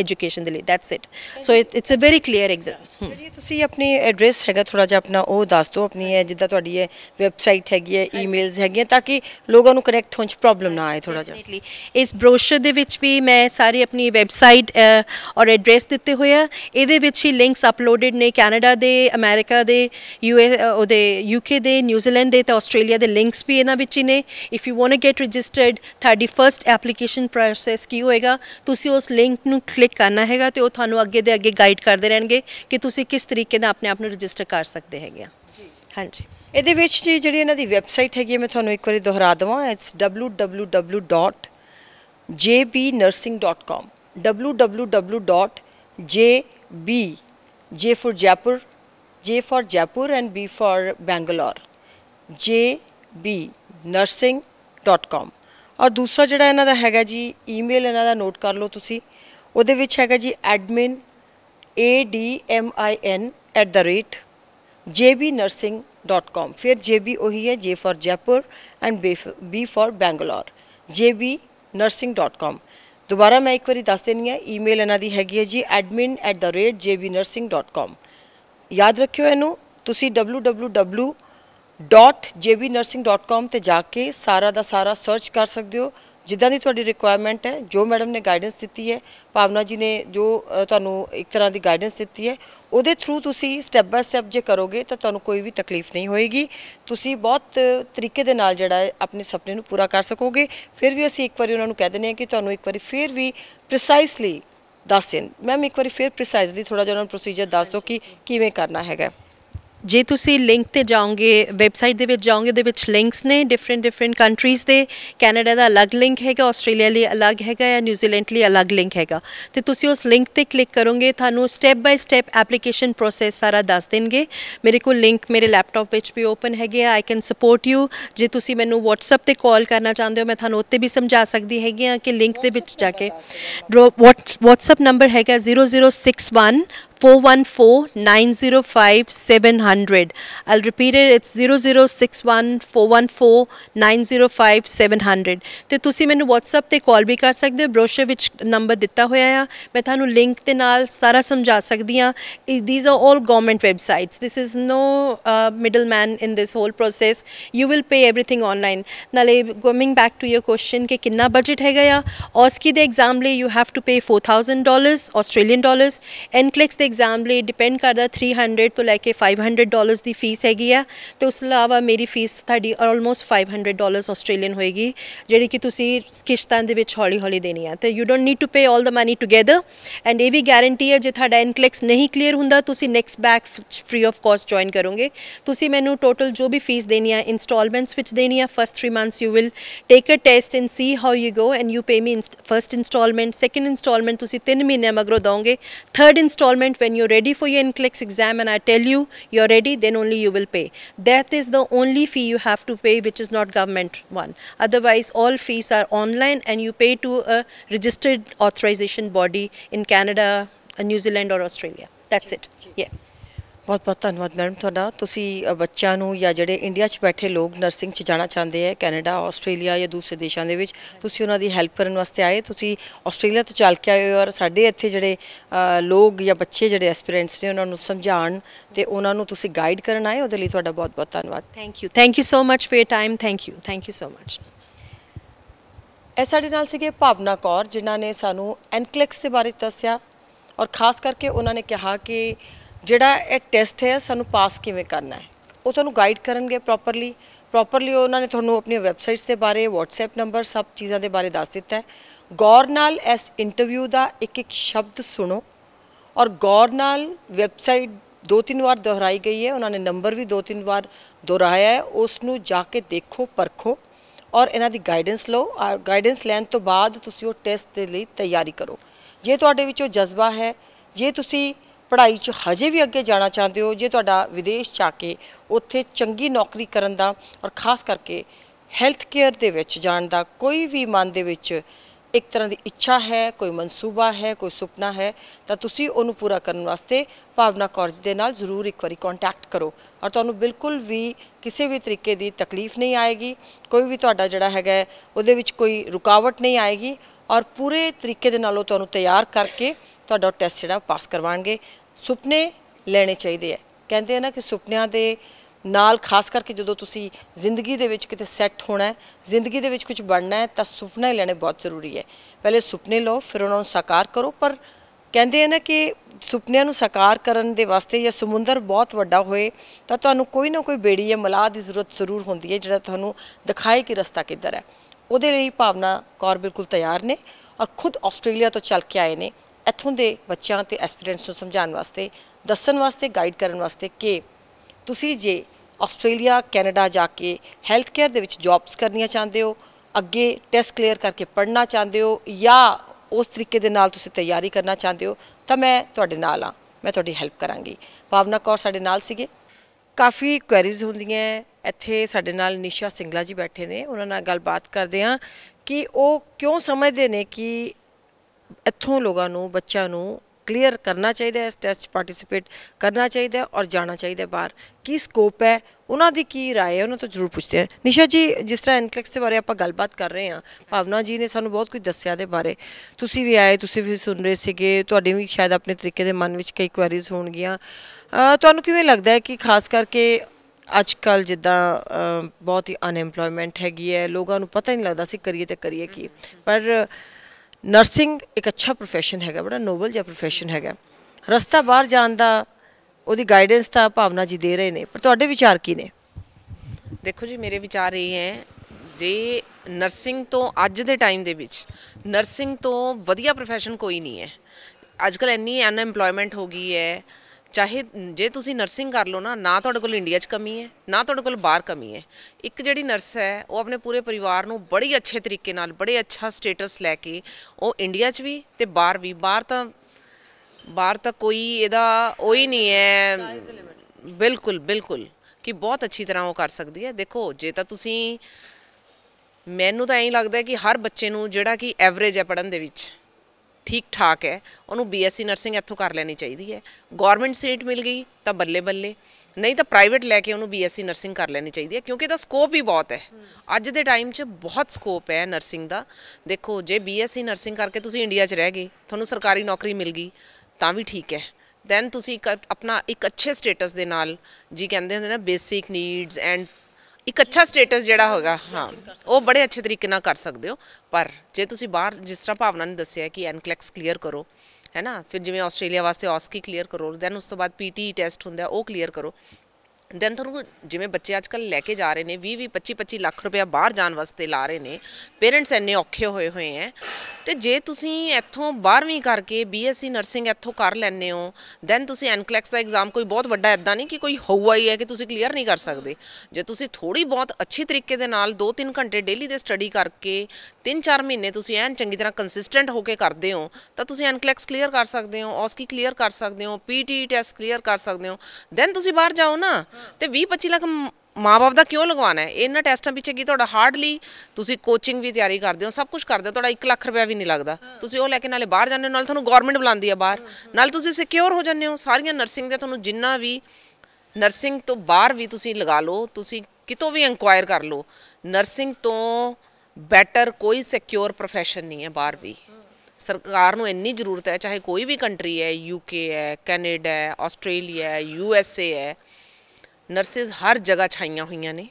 ਐਜੂਕੇਸ਼ਨ ਦੇ ਲਈ that's it so it's a very clear exam ਜਿਹੜੀ ਤੁਸੀਂ ਆਪਣੀ ਐਡਰੈਸ ਹੈਗਾ ਥੋੜਾ ਜਿਹਾ ਆਪਣਾ ਉਹ ਦੱਸ ਦਿਓ ਆਪਣੀ ਹੈ ਜਿੱਦਾਂ ਤੁਹਾਡੀ ਹੈ ਵੈਬਸਾਈਟ ਹੈਗੀ ਹੈ ਈਮੇਲਸ ਹੈਗੀਆਂ ਤਾਂ ਕਿ ਲੋਕਾਂ ਨੂੰ ਕਨੈਕਟ ਹੋਣ 'ਚ ਪ੍ਰੋਬਲਮ ਨਾ ਆਏ ਥੋੜਾ ਜਿਹਾ ਇਸ ਬ੍ਰੋਸ਼ਰ ਦੇ ਵਿੱਚ ਵੀ ਮੈਂ ਸਾਰੀ ਆਪਣੀ ਵੈਬਸਾਈਟ ਔਰ ਐਡਰੈਸ ਦਿੱਤੇ ਹੋਏ ਆ ਇਹਦੇ ਵਿੱਚ ਹੀ ਲਿੰਕਸ ਅਪਲੋਡਡ ਨੇ ਕੈਨੇਡਾ ਦੇ ਅਮਰੀਕਾ ਦੇ ਯੂ ਐਸ ਉਹਦੇ ਯੂ ਕੇ ਦੇ ਨਿਊਜ਼ੀਲੈਂਡ ਦੇ ਤੇ ਆਸਟ੍ਰੇਲੀਆ ਦੇ ਲਿੰਕਸ ਵੀ ਇਹਨਾਂ ਵਿੱਚ ਹੀ ਨੇ if you want to get registered 31st application process ਕੀ ਹੋਏਗਾ ਤੁਸੀਂ ਉਸ ਲਿੰਕ ਨੂੰ ਕਲਿੱਕ ਕਰਨਾ ਹੈਗਾ ਤੇ ਉਹ ਤੁਹਾਨੂੰ ਅੱਗੇ ਦੇ ਅੱਗੇ ਗਾਈਡ ਕਰਦੇ ਰਹਿਣਗੇ ਕਿ ਤੁਸੀਂ ਕਿਸ ਤਰੀਕੇ ਦਾ ਆਪਣੇ ਆਪ ਨੂੰ ਰਜਿਸਟਰ ਕਰ ਸਕਦੇ ਹੈਗੇ ਹਾਂਜੀ ਇਹਦੇ ਵਿੱਚ ਜਿਹੜੀ ਇਹਨਾਂ ਦੀ ਵੈਬਸਾਈਟ ਹੈਗੀ ਮੈਂ ਤੁਹਾਨੂੰ ਇੱਕ ਵਾਰੀ ਦੁਹਰਾ ਦਵਾਂ it's www.jbnursing.com www.jb j for jaipur j for jaipur and b for bangalore jbnursing.com ਔਰ ਦੂਸਰਾ ਜਿਹੜਾ ਇਹਨਾਂ ਦਾ ਹੈਗਾ ਜੀ ਈਮੇਲ ਇਹਨਾਂ ਦਾ ਨੋਟ ਕਰ ਲਓ ਤੁਸੀਂ ਉਹਦੇ ਵਿੱਚ ਹੈਗਾ ਜੀ ਐਡਮਿਨ admin@jbnursing.com ਫਿਰ jb ਉਹੀ ਹੈ j for jaipur and b for bangalore jbnursing.com ਦੁਬਾਰਾ ਮੈਂ ਇੱਕ ਵਾਰੀ ਦੱਸ ਦੇਣੀ ਹੈ ਈਮੇਲ ਇਹਨਾਂ ਦੀ ਹੈਗੀ ਹੈ ਜੀ admin@jbnursing.com ਯਾਦ ਰੱਖਿਓ ਇਹਨੂੰ ਤੁਸੀਂ www.jbnursing.com ਤੇ ਜਾ ਕੇ ਸਾਰਾ ਦਾ ਸਾਰਾ ਸਰਚ ਕਰ ਸਕਦੇ ਹੋ ਜਿੱਦਾਂ ਦੀ ਤੁਹਾਡੀ ਰਿਕੁਆਇਰਮੈਂਟ ਹੈ ਜੋ ਮੈਡਮ ਨੇ ਗਾਈਡੈਂਸ ਦਿੱਤੀ ਹੈ ਭਾਵਨਾ ਜੀ ਨੇ ਜੋ ਤੁਹਾਨੂੰ ਇੱਕ ਤਰ੍ਹਾਂ ਦੀ ਗਾਈਡੈਂਸ ਦਿੱਤੀ ਹੈ ਉਹਦੇ ਥਰੂ ਤੁਸੀਂ ਸਟੈਪ ਬਾਏ ਸਟੈਪ ਜੇ ਕਰੋਗੇ ਤਾਂ ਤੁਹਾਨੂੰ ਕੋਈ ਵੀ ਤਕਲੀਫ ਨਹੀਂ ਹੋਏਗੀ ਤੁਸੀਂ ਬਹੁਤ ਤਰੀਕੇ ਦੇ ਨਾਲ ਜਿਹੜਾ ਆਪਣੇ ਸੁਪਨੇ ਨੂੰ ਪੂਰਾ ਕਰ ਸਕੋਗੇ ਫਿਰ ਵੀ ਅਸੀਂ ਇੱਕ ਵਾਰੀ ਉਹਨਾਂ ਨੂੰ ਕਹਿ ਦਿੰਦੇ ਹਾਂ ਕਿ ਤੁਹਾਨੂੰ ਇੱਕ ਵਾਰੀ ਫਿਰ ਵੀ ਪ੍ਰੀਸਾਈਸਲੀ ਦੱਸ ਦੇਣ ਮੈਮ ਇੱਕ ਵਾਰੀ ਫਿਰ ਪ੍ਰੀਸਾਈਸਲੀ ਥੋੜਾ ਜਿਹਾ ਉਹਨਾਂ ਨੂੰ ਪ੍ਰੋਸੀਜਰ ਦੱਸ ਦਿਓ ਕਿ ਕਿਵੇਂ ਕਰਨਾ ਹੈਗਾ ਜੇ ਤੁਸੀਂ ਲਿੰਕ ਤੇ ਜਾਓਗੇ ਵੈਬਸਾਈਟ ਦੇ ਵਿੱਚ ਜਾਓਗੇ ਦੇ ਵਿੱਚ ਲਿੰਕਸ ਨੇ ਡਿਫਰੈਂਟ ਡਿਫਰੈਂਟ ਕੰਟਰੀਜ਼ ਦੇ ਕੈਨੇਡਾ ਦਾ ਅਲੱਗ ਲਿੰਕ ਹੈਗਾ ਆਸਟ੍ਰੇਲੀਆ ਲਈ ਅਲੱਗ ਹੈਗਾ ਜਾਂ ਨਿਊਜ਼ੀਲੈਂਡ ਲਈ ਅਲੱਗ ਲਿੰਕ ਹੈਗਾ ਤੇ ਤੁਸੀਂ ਉਸ ਲਿੰਕ ਤੇ ਕਲਿੱਕ ਕਰੋਗੇ ਤੁਹਾਨੂੰ step by step application process ਸਾਰਾ ਦੱਸ ਦੇਣਗੇ ਮੇਰੇ ਕੋਲ ਲਿੰਕ ਮੇਰੇ ਲੈਪਟਾਪ ਵਿੱਚ ਵੀ ਓਪਨ ਹੈਗੇ ਆ ਆਈ ਕੈਨ ਸਪੋਰਟ ਯੂ ਜੇ ਤੁਸੀਂ ਮੈਨੂੰ ਵਟਸਐਪ ਤੇ ਕਾਲ ਕਰਨਾ ਚਾਹੁੰਦੇ ਹੋ ਮੈਂ ਤੁਹਾਨੂੰ ਉੱਤੇ ਵੀ ਸਮਝਾ ਸਕਦੀ ਹੈਗੀ ਆ ਕਿ ਲਿੰਕ ਦੇ ਵਿੱਚ ਜਾ ਕੇ ਵਟਸਐਪ ਨੰਬਰ ਹੈਗਾ 0061 414-905-700. I'll repeat it, it's 0061-414-905-700 ਤੇ ਤੁਸੀਂ ਮੈਨੂੰ WhatsApp ਤੇ ਕਾਲ ਵੀ ਕਰ ਸਕਦੇ ਹੋ ਬ੍ਰੋਸ਼ਰ ਵਿੱਚ ਨੰਬਰ ਦਿੱਤਾ ਹੋਇਆ ਆ ਮੈਂ ਤੁਹਾਨੂੰ ਲਿੰਕ ਦੇ ਨਾਲ ਸਾਰਾ ਸਮਝਾ ਸਕਦੀ ਆ these are all government websites this is no middleman in this whole process you will pay everything online ਨਾਲੇ going back to your question ਕਿ ਕਿੰਨਾ ਬਜਟ ਹੈਗਾ ਆ ਔਸਕੀ ਦੇ ਐਗਜ਼ਾਮ ਲਈ you have to pay 4000 dollars Australian dollars NCLEX ਦੇ exam ਲਈ depend ਕਰਦਾ 300 ਤੋਂ ਲੈ ਕੇ 500 ਡਾਲਰਸ ਦੀ ਫੀਸ ਹੈਗੀ ਆ ਤੇ ਉਸ ਲਾਵਾ ਮੇਰੀ ਫੀਸ ਤੁਹਾਡੀ ਆਲਮੋਸਟ 500 ਡਾਲਰਸ ਆਸਟ੍ਰੇਲੀਅਨ ਹੋਏਗੀ ਜਿਹੜੀ ਕਿ ਤੁਸੀਂ ਕਿਸ਼ਤਾਂ ਦੇ ਵਿੱਚ ਹੌਲੀ ਹੌਲੀ ਦੇਣੀ ਆ ਤੇ you don't need to pay all the money together and ਇਹ ਵੀ ਗਾਰੰਟੀ ਹੈ ਜੇ ਤੁਹਾਡਾ ਇਨਕਲੈਕਸ ਨਹੀਂ ਕਲੀਅਰ ਹੁੰਦਾ ਤੁਸੀਂ next back free of cost join ਕਰੋਗੇ ਤੁਸੀਂ ਮੈਨੂੰ ਟੋਟਲ ਜੋ ਵੀ ਫੀਸ ਦੇਣੀ ਆ ਇਨਸਟਾਲਮੈਂਟਸ ਵਿੱਚ ਦੇਣੀ ਆ first 3 months you will take a test and see how you go and you pay me first instalment second instalment ਤੁਸੀਂ 3 ਮਹੀਨੇ ਮਗਰੋਂ ਦੋਗੇ third instalment when you're ready for your NCLEX exam and I tell you you're ready, then only you will pay. That is the only fee you have to pay which is not government one. Otherwise, all fees are online and you pay to a registered authorization body in Canada, uh, New Zealand or Australia. That's it. Yeah. ਬਹੁਤ ਬਹੁਤ ਧੰਨਵਾਦ madam ਤੁਹਾਡਾ ਤੁਸੀਂ ਬੱਚਿਆਂ ਨੂੰ ਜਾਂ ਜਿਹੜੇ India 'ਚ ਬੈਠੇ ਲੋਕ ਨਰਸਿੰਗ 'ਚ ਜਾਣਾ ਚਾਹੁੰਦੇ ਆ ਕੈਨੇਡਾ ਆਸਟ੍ਰੇਲੀਆ ਜਾਂ ਦੂਸਰੇ ਦੇਸ਼ਾਂ ਦੇ ਵਿੱਚ ਤੁਸੀਂ ਉਹਨਾਂ ਦੀ ਹੈਲਪ ਕਰਨ ਵਾਸਤੇ ਆਏ ਤੁਸੀਂ ਆਸਟ੍ਰੇਲੀਆ ਤੋਂ ਚੱਲ ਕੇ ਆਏ ਹੋ ਔਰ ਸਾਡੇ ਇੱਥੇ ਜਿਹੜੇ ਲੋਕ ਜਾਂ ਬੱਚੇ ਜਿਹੜੇ ਐਸਪੀਰੈਂਟਸ ਨੇ ਉਹਨਾਂ ਨੂੰ ਸਮਝਾਉਣ ਤੇ ਉਹਨਾਂ ਨੂੰ ਤੁਸੀਂ ਗਾਈਡ ਕਰਨ ਆਏ ਉਹਦੇ ਲਈ ਤੁਹਾਡਾ ਬਹੁਤ ਬਹੁਤ ਧੰਨਵਾਦ thank you thank you so much for your time thank you thank you so much ਐ ਸਾਡੇ ਨਾਲ ਸੀਗੇ ਭਾਵਨਾ ਕੌਰ ਜਿਨ੍ਹਾਂ ਨੇ ਸਾਨੂੰ ਐਨਕਲੈਕਸ ਦੇ ਬਾਰੇ ਦੱਸਿਆ ਔਰ ਖਾਸ ਕਰਕੇ ਉਹਨਾਂ ਨੇ ਕਿਹਾ ਕਿ ਜਿਹੜਾ ਇਹ ਟੈਸਟ ਹੈ ਸਾਨੂੰ ਪਾਸ ਕਿਵੇਂ ਕਰਨਾ ਹੈ ਉਹ ਤੁਹਾਨੂੰ ਗਾਈਡ ਕਰਨਗੇ ਪ੍ਰੋਪਰਲੀ ਪ੍ਰੋਪਰਲੀ ਉਹਨਾਂ ਨੇ ਤੁਹਾਨੂੰ ਆਪਣੀ ਵੈਬਸਾਈਟਸ ਦੇ ਬਾਰੇ WhatsApp ਨੰਬਰ ਸਭ ਚੀਜ਼ਾਂ ਦੇ ਬਾਰੇ ਦੱਸ ਦਿੱਤਾ ਹੈ ਗੌਰ ਨਾਲ ਇਸ ਇੰਟਰਵਿਊ ਦਾ ਇੱਕ ਇੱਕ ਸ਼ਬਦ ਸੁਣੋ ਔਰ ਗੌਰ ਨਾਲ ਵੈਬਸਾਈਟ ਦੋ ਤਿੰਨ ਵਾਰ ਦੁਹਰਾਈ ਗਈ ਹੈ ਉਹਨਾਂ ਨੇ ਨੰਬਰ ਵੀ ਦੋ ਤਿੰਨ ਵਾਰ ਦੁਹਰਾਇਆ ਹੈ ਉਸ ਨੂੰ ਜਾ ਕੇ ਦੇਖੋ ਪਰਖੋ ਔਰ ਇਹਨਾਂ ਦੀ ਗਾਈਡੈਂਸ ਲਓ ਔਰ ਗਾਈਡੈਂਸ ਲੈਣ ਤੋਂ ਬਾਅਦ ਤੁਸੀਂ ਉਹ ਟੈਸਟ ਦੇ ਲਈ ਤਿਆਰੀ ਕਰੋ ਜੇ ਤੁਹਾਡੇ ਵਿੱਚ ਉਹ ਜਜ਼ਬਾ ਹੈ ਜੇ ਤੁਸੀਂ ਪੜ੍ਹਾਈ 'ਚ ਹਜੇ ਵੀ ਅੱਗੇ ਜਾਣਾ ਚਾਹੁੰਦੇ ਹੋ ਜੇ ਤੁਹਾਡਾ ਵਿਦੇਸ਼ ਜਾ ਕੇ ਉੱਥੇ ਚੰਗੀ ਨੌਕਰੀ ਕਰਨ ਦਾ ਔਰ ਖਾਸ ਕਰਕੇ ਹੈਲਥ ਕੇਅਰ ਦੇ ਵਿੱਚ ਜਾਣ ਦਾ ਕੋਈ ਵੀ ਮਨ ਦੇ ਵਿੱਚ ਇੱਕ ਤਰ੍ਹਾਂ ਦੀ ਇੱਛਾ ਹੈ ਕੋਈ ਮਨਸੂਬਾ ਹੈ ਕੋਈ ਸੁਪਨਾ ਹੈ ਤਾਂ ਤੁਸੀਂ ਉਹਨੂੰ ਪੂਰਾ ਕਰਨ ਵਾਸਤੇ ਭਾਵਨਾ ਕੌਰਜ ਦੇ ਨਾਲ ਜ਼ਰੂਰ ਇੱਕ ਵਾਰੀ ਕੰਟੈਕਟ ਕਰੋ ਔਰ ਤੁਹਾਨੂੰ ਬਿਲਕੁਲ ਵੀ ਕਿਸੇ ਵੀ ਤਰੀਕੇ ਦੀ ਤਕਲੀਫ ਨਹੀਂ ਆਏਗੀ ਕੋਈ ਵੀ ਤੁਹਾਡਾ ਜਿਹੜਾ ਹੈਗਾ ਉਹਦੇ ਵਿੱਚ ਕੋਈ ਰੁਕਾਵਟ ਨਹੀਂ ਆਏਗੀ ਔਰ ਪੂਰੇ ਤਰੀਕੇ ਦੇ ਨਾਲ ਉਹ ਤੁਹਾਨੂੰ ਤਿਆਰ ਕਰਕੇ ਤੁਹਾਡਾ ਟੈਸਟ ਜਿਹੜਾ ਪਾਸ ਕਰਵਾਣਗੇ ਸੁਪਨੇ ਲੈਣੇ ਚਾਹੀਦੇ ਆ ਕਹਿੰਦੇ ਆ ਨਾ ਕਿ ਸੁਪਨਿਆਂ ਦੇ ਨਾਲ ਖਾਸ ਕਰਕੇ ਜਦੋਂ ਤੁਸੀਂ ਜ਼ਿੰਦਗੀ ਦੇ ਵਿੱਚ ਕਿਤੇ ਸੈੱਟ ਹੋਣਾ ਹੈ ਜ਼ਿੰਦਗੀ ਦੇ ਵਿੱਚ ਕੁਝ ਬਣਨਾ ਹੈ ਤਾਂ ਸੁਪਨੇ ਲੈਣੇ ਬਹੁਤ ਜ਼ਰੂਰੀ ਹੈ ਪਹਿਲੇ ਸੁਪਨੇ ਲਓ ਫਿਰ ਉਹਨਾਂ ਨੂੰ ਸਾਕਾਰ ਕਰੋ ਪਰ ਕਹਿੰਦੇ ਆ ਨਾ ਕਿ ਸੁਪਨਿਆਂ ਨੂੰ ਸਾਕਾਰ ਕਰਨ ਦੇ ਵਾਸਤੇ ਜਾਂ ਸਮੁੰਦਰ ਬਹੁਤ ਵੱਡਾ ਹੋਏ ਤਾਂ ਤੁਹਾਨੂੰ ਕੋਈ ਨਾ ਕੋਈ ਬੇੜੀ ਜਾਂ ਮਲਾਹ ਦੀ ਜ਼ਰੂਰਤ ਜ਼ਰੂਰ ਹੁੰਦੀ ਹੈ ਜਿਹੜਾ ਤੁਹਾਨੂੰ ਦਿਖਾਏ ਕਿ ਰਸਤਾ ਕਿੱਧਰ ਹੈ ਉਹਦੇ ਲਈ ਭਾਵਨਾ ਕੌਰ ਬਿਲਕੁਲ ਤਿਆਰ ਨੇ ਔਰ ਖੁਦ ਆਸਟ੍ਰੇਲੀਆ ਤੋਂ ਚੱਲ ਕੇ ਆਏ ਨੇ ਇੱਥੋਂ ਦੇ ਬੱਚਿਆਂ ਤੇ ਐਸਪੀਰੈਂਟਸ ਨੂੰ ਸਮਝਾਉਣ ਵਾਸਤੇ ਦੱਸਣ ਵਾਸਤੇ ਗਾਈਡ ਕਰਨ ਵਾਸਤੇ ਕਿ ਤੁਸੀਂ ਜੇ ਆਸਟ੍ਰੇਲੀਆ ਕੈਨੇਡਾ ਜਾ ਕੇ ਹੈਲਥ ਕੇਅਰ ਦੇ ਵਿੱਚ ਜੌਬਸ ਕਰਨੀਆਂ ਚਾਹੁੰਦੇ ਹੋ ਅੱਗੇ ਟੈਸਟ ਕਲੀਅਰ ਕਰਕੇ ਪੜ੍ਹਨਾ ਚਾਹੁੰਦੇ ਹੋ ਜਾਂ ਉਸ ਤਰੀਕੇ ਦੇ ਨਾਲ ਤੁਸੀਂ ਤਿਆਰੀ ਕਰਨਾ ਚਾਹੁੰਦੇ ਹੋ ਤਾਂ ਮੈਂ ਤੁਹਾਡੇ ਨਾਲ ਆ ਮੈਂ ਤੁਹਾਡੀ ਹੈਲਪ ਕਰਾਂਗੀ ਭਾਵਨਾ ਕੌਰ ਸਾਡੇ ਨਾਲ ਸੀਗੇ ਕਾਫੀ ਕੁਐਰੀਜ਼ ਹੁੰਦੀਆਂ ਇੱਥੇ ਸਾਡੇ ਨਾਲ ਨਿਸ਼ਾ ਸਿੰਗਲਾ ਜੀ ਬੈਠੇ ਨੇ ਉਹਨਾਂ ਨਾਲ ਗੱਲਬਾਤ ਕਰਦੇ ਆ ਕਿ ਉਹ ਕਿਉਂ ਸਮਝਦੇ ਨੇ ਕਿ ਇੱਥੋਂ ਲੋਕਾਂ ਨੂੰ ਬੱਚਿਆਂ ਨੂੰ ਕਲੀਅਰ ਕਰਨਾ ਚਾਹੀਦਾ ਹੈ ਇਸ ਟੈਸਟ ਪਾਰਟਿਸਿਪੇਟ ਕਰਨਾ ਚਾਹੀਦਾ ਹੈ ਔਰ ਜਾਣਾ ਚਾਹੀਦਾ ਬਾਹਰ ਕੀ ਸਕੋਪ ਹੈ ਉਹਨਾਂ ਦੀ ਕੀ رائے ਹੈ ਉਹਨਾਂ ਤੋਂ ਜ਼ਰੂਰ ਪੁੱਛਦੇ ਹਾਂ ਨਿਸ਼ਾ ਜੀ ਜਿਸ ਤਰ੍ਹਾਂ ਐਨਕਲੈਕਸ ਦੇ ਬਾਰੇ ਆਪਾਂ ਗੱਲਬਾਤ ਕਰ ਰਹੇ ਹਾਂ ਭਾਵਨਾ ਜੀ ਨੇ ਸਾਨੂੰ ਬਹੁਤ ਕੁਝ ਦੱਸਿਆ ਦੇ ਬਾਰੇ ਤੁਸੀਂ ਵੀ ਆਏ ਤੁਸੀਂ ਵੀ ਸੁਣ ਰਹੇ ਸੀਗੇ ਤੁਹਾਡੇ ਵੀ ਸ਼ਾਇਦ ਆਪਣੇ ਤਰੀਕੇ ਦੇ ਮਨ ਵਿੱਚ ਕਈ ਕੁਐਰੀਜ਼ ਹੋਣਗੀਆਂ ਤੁਹਾਨੂੰ ਕਿਵੇਂ ਲੱਗਦਾ ਹੈ ਕਿ ਖਾਸ ਕਰਕੇ ਅੱਜ ਕੱਲ ਜਿੱਦਾਂ ਬਹੁਤ ਹੀ ਅਨਐਮਪਲੋਇਮੈਂਟ ਹੈਗੀ ਹੈ ਲੋਕਾਂ ਨੂੰ ਪਤਾ ਹੀ ਨਹੀਂ ਲੱਗਦਾ ਸੀ ਕਰੀਏ ਤੇ ਕਰੀਏ ਕੀ ਪਰ ਨਰਸਿੰਗ ਇੱਕ ਅੱਛਾ profession ਹੈਗਾ ਬੜਾ ਨੋਬਲ ਜਿਹਾ profession ਹੈਗਾ ਰਸਤਾ ਬਾਹਰ ਜਾਣ ਦਾ ਉਹਦੀ ਗਾਈਡੈਂਸ ਤਾਂ ਭਾਵਨਾ ਜੀ ਦੇ ਰਹੇ ਨੇ ਪਰ ਤੁਹਾਡੇ ਵਿਚਾਰ ਕੀ ਨੇ ਦੇਖੋ ਜੀ ਮੇਰੇ ਵਿਚਾਰ ਇਹ ਹੈ ਜੇ ਨਰਸਿੰਗ ਤੋਂ ਅੱਜ ਦੇ ਟਾਈਮ ਦੇ ਵਿੱਚ ਨਰਸਿੰਗ ਤੋਂ ਵਧੀਆ profession ਕੋਈ ਨਹੀਂ ਹੈ ਅੱਜ ਕੱਲ ਇੰਨੀ ਅਨਐਮਪਲੋਇਮੈਂਟ ਹੋ ਗਈ ਹੈ ਚਾਹੇ ਜੇ ਤੁਸੀਂ ਨਰਸਿੰਗ ਕਰ ਲਓ ਨਾ ਨਾ ਤੁਹਾਡੇ ਕੋਲ ਇੰਡੀਆ 'ਚ ਕਮੀ ਹੈ ਨਾ ਤੁਹਾਡੇ ਕੋਲ ਬਾਹਰ ਕਮੀ ਹੈ ਇੱਕ ਜਿਹੜੀ ਨਰਸ ਹੈ ਉਹ ਆਪਣੇ ਪੂਰੇ ਪਰਿਵਾਰ ਨੂੰ ਬੜੀ ਅੱਛੇ ਤਰੀਕੇ ਨਾਲ ਬੜੇ ਅੱਛਾ ਸਟੇਟਸ ਲੈ ਕੇ ਉਹ ਇੰਡੀਆ 'ਚ ਵੀ ਤੇ ਬਾਹਰ ਵੀ ਬਾਹਰ ਤਾਂ ਬਾਹਰ ਤਾਂ ਕੋਈ ਇਹਦਾ ਉਹ ਹੀ ਨਹੀਂ ਹੈ ਬਿਲਕੁਲ ਬਿਲਕੁਲ ਕਿ ਬਹੁਤ ਅੱਛੀ ਤਰ੍ਹਾਂ ਉਹ ਕਰ ਸਕਦੀ ਹੈ ਦੇਖੋ ਜੇ ਤਾਂ ਤੁਸੀਂ ਮੈਨੂੰ ਤਾਂ ਐਂ ਲੱਗਦਾ ਕਿ ਹਰ ਬੱਚੇ ਨੂੰ ਜਿਹੜਾ ਕਿ ਐਵਰੇਜ ਹੈ ਪੜਨ ਦੇ ਵਿੱਚ ਠੀਕ ਠਾਕ ਹੈ ਉਹਨੂੰ ਬੀਐਸਸੀ ਨਰਸਿੰਗ ਇੱਥੋਂ ਕਰ ਲੈਣੀ ਚਾਹੀਦੀ ਹੈ ਗਵਰਨਮੈਂਟ ਸੀਟ ਮਿਲ ਗਈ ਤਾਂ ਬੱਲੇ ਬੱਲੇ ਨਹੀਂ ਤਾਂ ਪ੍ਰਾਈਵੇਟ ਲੈ ਕੇ ਉਹਨੂੰ ਬੀਐਸਸੀ ਨਰਸਿੰਗ ਕਰ ਲੈਣੀ ਚਾਹੀਦੀ ਹੈ ਕਿਉਂਕਿ ਇਹਦਾ ਸਕੋਪ ਹੀ ਬਹੁਤ ਹੈ ਅੱਜ ਦੇ ਟਾਈਮ 'ਚ ਬਹੁਤ ਸਕੋਪ ਹੈ ਨਰਸਿੰਗ ਦਾ ਦੇਖੋ ਜੇ ਬੀਐਸਸੀ ਨਰਸਿੰਗ ਕਰਕੇ ਤੁਸੀਂ ਇੰਡੀਆ 'ਚ ਰਹਿ ਗਏ ਤੁਹਾਨੂੰ ਸਰਕਾਰੀ ਨੌਕਰੀ ਮਿਲ ਗਈ ਤਾਂ ਵੀ ਠੀਕ ਹੈ ਦੈਨ ਤੁਸੀਂ ਆਪਣਾ ਇੱਕ ਅੱਛੇ ਸਟੇਟਸ ਦੇ ਨਾਲ ਜੀ ਕਹਿੰਦੇ ਹੁੰਦੇ ਨਾ ਬੇਸਿਕ ਨੀਡਸ ਐਂਡ ਇੱਕ ਅੱਛਾ ਸਟੇਟਸ ਜਿਹੜਾ ਹੋਗਾ ਹਾਂ ਉਹ ਬੜੇ ਅੱਛੇ ਤਰੀਕੇ ਨਾਲ ਕਰ ਸਕਦੇ ਹੋ ਪਰ ਜੇ ਤੁਸੀਂ ਬਾਹਰ ਜਿਸ ਤਰ੍ਹਾਂ ਭਾਵਨਾ ਨੇ ਦੱਸਿਆ ਕਿ ਐਨਕਲੈਕਸ ਕਲੀਅਰ ਕਰੋ ਹੈਨਾ ਫਿਰ ਜਿਵੇਂ ਆਸਟ੍ਰੇਲੀਆ ਵਾਸਤੇ ਆਸਕੀ ਕਲੀਅਰ ਕਰੋ ਦੈਨ ਉਸ ਤੋਂ ਬਾਅਦ ਪੀਟੀ ਟੈਸਟ e ਹੁੰਦਾ ਉਹ ਕਲੀਅਰ ਕਰੋ ਦੈਨ ਤੁਹਾਨੂੰ ਜਿਵੇਂ ਬੱਚੇ ਅੱਜ ਕੱਲ ਲੈ ਕੇ ਜਾ ਰਹੇ ਨੇ 20 20 25 25 ਲੱਖ ਰੁਪਏ ਬਾਹਰ ਜਾਣ ਵਾਸਤੇ ਲਾ ਰਹੇ ਨੇ ਪੇਰੈਂਟਸ ਇੰਨੇ ਔਖੇ ਹੋਏ ਹੋਏ ਐ ਤੇ ਜੇ ਤੁਸੀਂ ਇੱਥੋਂ 12ਵੀਂ ਕਰਕੇ ਬੀਐਸਸੀ ਨਰਸਿੰਗ ਇੱਥੋਂ ਕਰ ਲੈਣੇ ਹੋ ਦੈਨ ਤੁਸੀਂ ਐਨਕਲੈਕਸ ਦਾ ਐਗਜ਼ਾਮ ਕੋਈ ਬਹੁਤ ਵੱਡਾ ਐਦਾਂ ਨਹੀਂ ਕਿ ਕੋਈ ਹੋਊਆ ਹੀ ਹੈ ਕਿ ਤੁਸੀਂ ਕਲੀਅਰ ਨਹੀਂ ਕਰ ਸਕਦੇ ਜੇ ਤੁਸੀਂ ਥੋੜੀ ਬਹੁਤ ਅੱਛੇ ਤਰੀਕੇ ਦੇ ਨਾਲ 2-3 ਘੰਟੇ ਡੇਲੀ ਦੇ ਸਟੱਡੀ ਕਰਕੇ 3-4 ਮਹੀਨੇ ਤੁਸੀਂ ਐਨ ਚੰਗੀ ਤਰ੍ਹਾਂ ਕੰਸਿਸਟੈਂਟ ਹੋ ਕੇ ਕਰਦੇ ਹੋ ਤਾਂ ਤੁਸੀਂ ਐਨਕਲੈਕਸ ਕਲੀਅਰ ਕਰ ਸਕਦੇ ਹੋ ਔਸਕੀ ਕਲੀਅਰ ਕਰ ਸਕਦੇ ਹੋ ਪੀਟੀ ਟੈਸਟ ਕਲੀਅਰ ਕਰ ਸਕਦੇ ਹੋ ਦੈਨ ਤੁਸੀਂ ਬਾਹਰ ਜਾਓ ਨਾ ਤੇ 20-25 ਲੱਖ ਮਾਪੇ ਦਾ ਕਿਉਂ ਲਗਵਾਣਾ ਹੈ ਇਹਨਾਂ ਟੈਸਟਾਂ ਪਿੱਛੇ ਕੀ ਤੁਹਾਡਾ ਹਾਰਡਲੀ ਤੁਸੀਂ ਕੋਚਿੰਗ ਵੀ ਤਿਆਰੀ ਕਰਦੇ ਹੋ ਸਭ ਕੁਝ ਕਰਦੇ ਹੋ ਤੁਹਾਡਾ 1 ਲੱਖ ਰੁਪਇਆ ਵੀ ਨਹੀਂ ਲੱਗਦਾ ਤੁਸੀਂ ਉਹ ਲੈ ਕੇ ਨਾਲੇ ਬਾਹਰ ਜਾਂਦੇ ਹੋ ਨਾਲ ਤੁਹਾਨੂੰ ਗਵਰਨਮੈਂਟ ਬੁਲਾਉਂਦੀ ਆ ਬਾਹਰ ਨਾਲ ਤੁਸੀਂ ਸਿਕਿਉਰ ਹੋ ਜਾਂਦੇ ਹੋ ਸਾਰੀਆਂ ਨਰਸਿੰਗ ਦੇ ਤੁਹਾਨੂੰ ਜਿੰਨਾ ਵੀ ਨਰਸਿੰਗ ਤੋਂ ਬਾਹਰ ਵੀ ਤੁਸੀਂ ਲਗਾ ਲਓ ਤੁਸੀਂ ਕਿਤੋਂ ਵੀ ਇਨਕੁਆਇਰ ਕਰ ਲਓ ਨਰਸਿੰਗ ਤੋਂ ਬੈਟਰ ਕੋਈ ਸਿਕਿਉਰ ਪ੍ਰੋਫੈਸ਼ਨ ਨਹੀਂ ਹੈ ਬਾਹਰ ਵੀ ਸਰਕਾਰ ਨੂੰ ਇੰਨੀ ਜ਼ਰੂਰਤ ਹੈ ਚਾਹੇ ਕੋਈ ਵੀ ਕੰਟਰੀ ਹੈ ਯੂਕੇ ਹੈ ਕੈਨੇਡਾ ਹੈ ਆਸਟ੍ਰੇਲੀਆ ਹੈ ਯੂਐਸਏ ਹੈ ਨਰਸਿਸ ਹਰ ਜਗ੍ਹਾ ਛਾਈਆਂ ਹੋਈਆਂ ਨੇ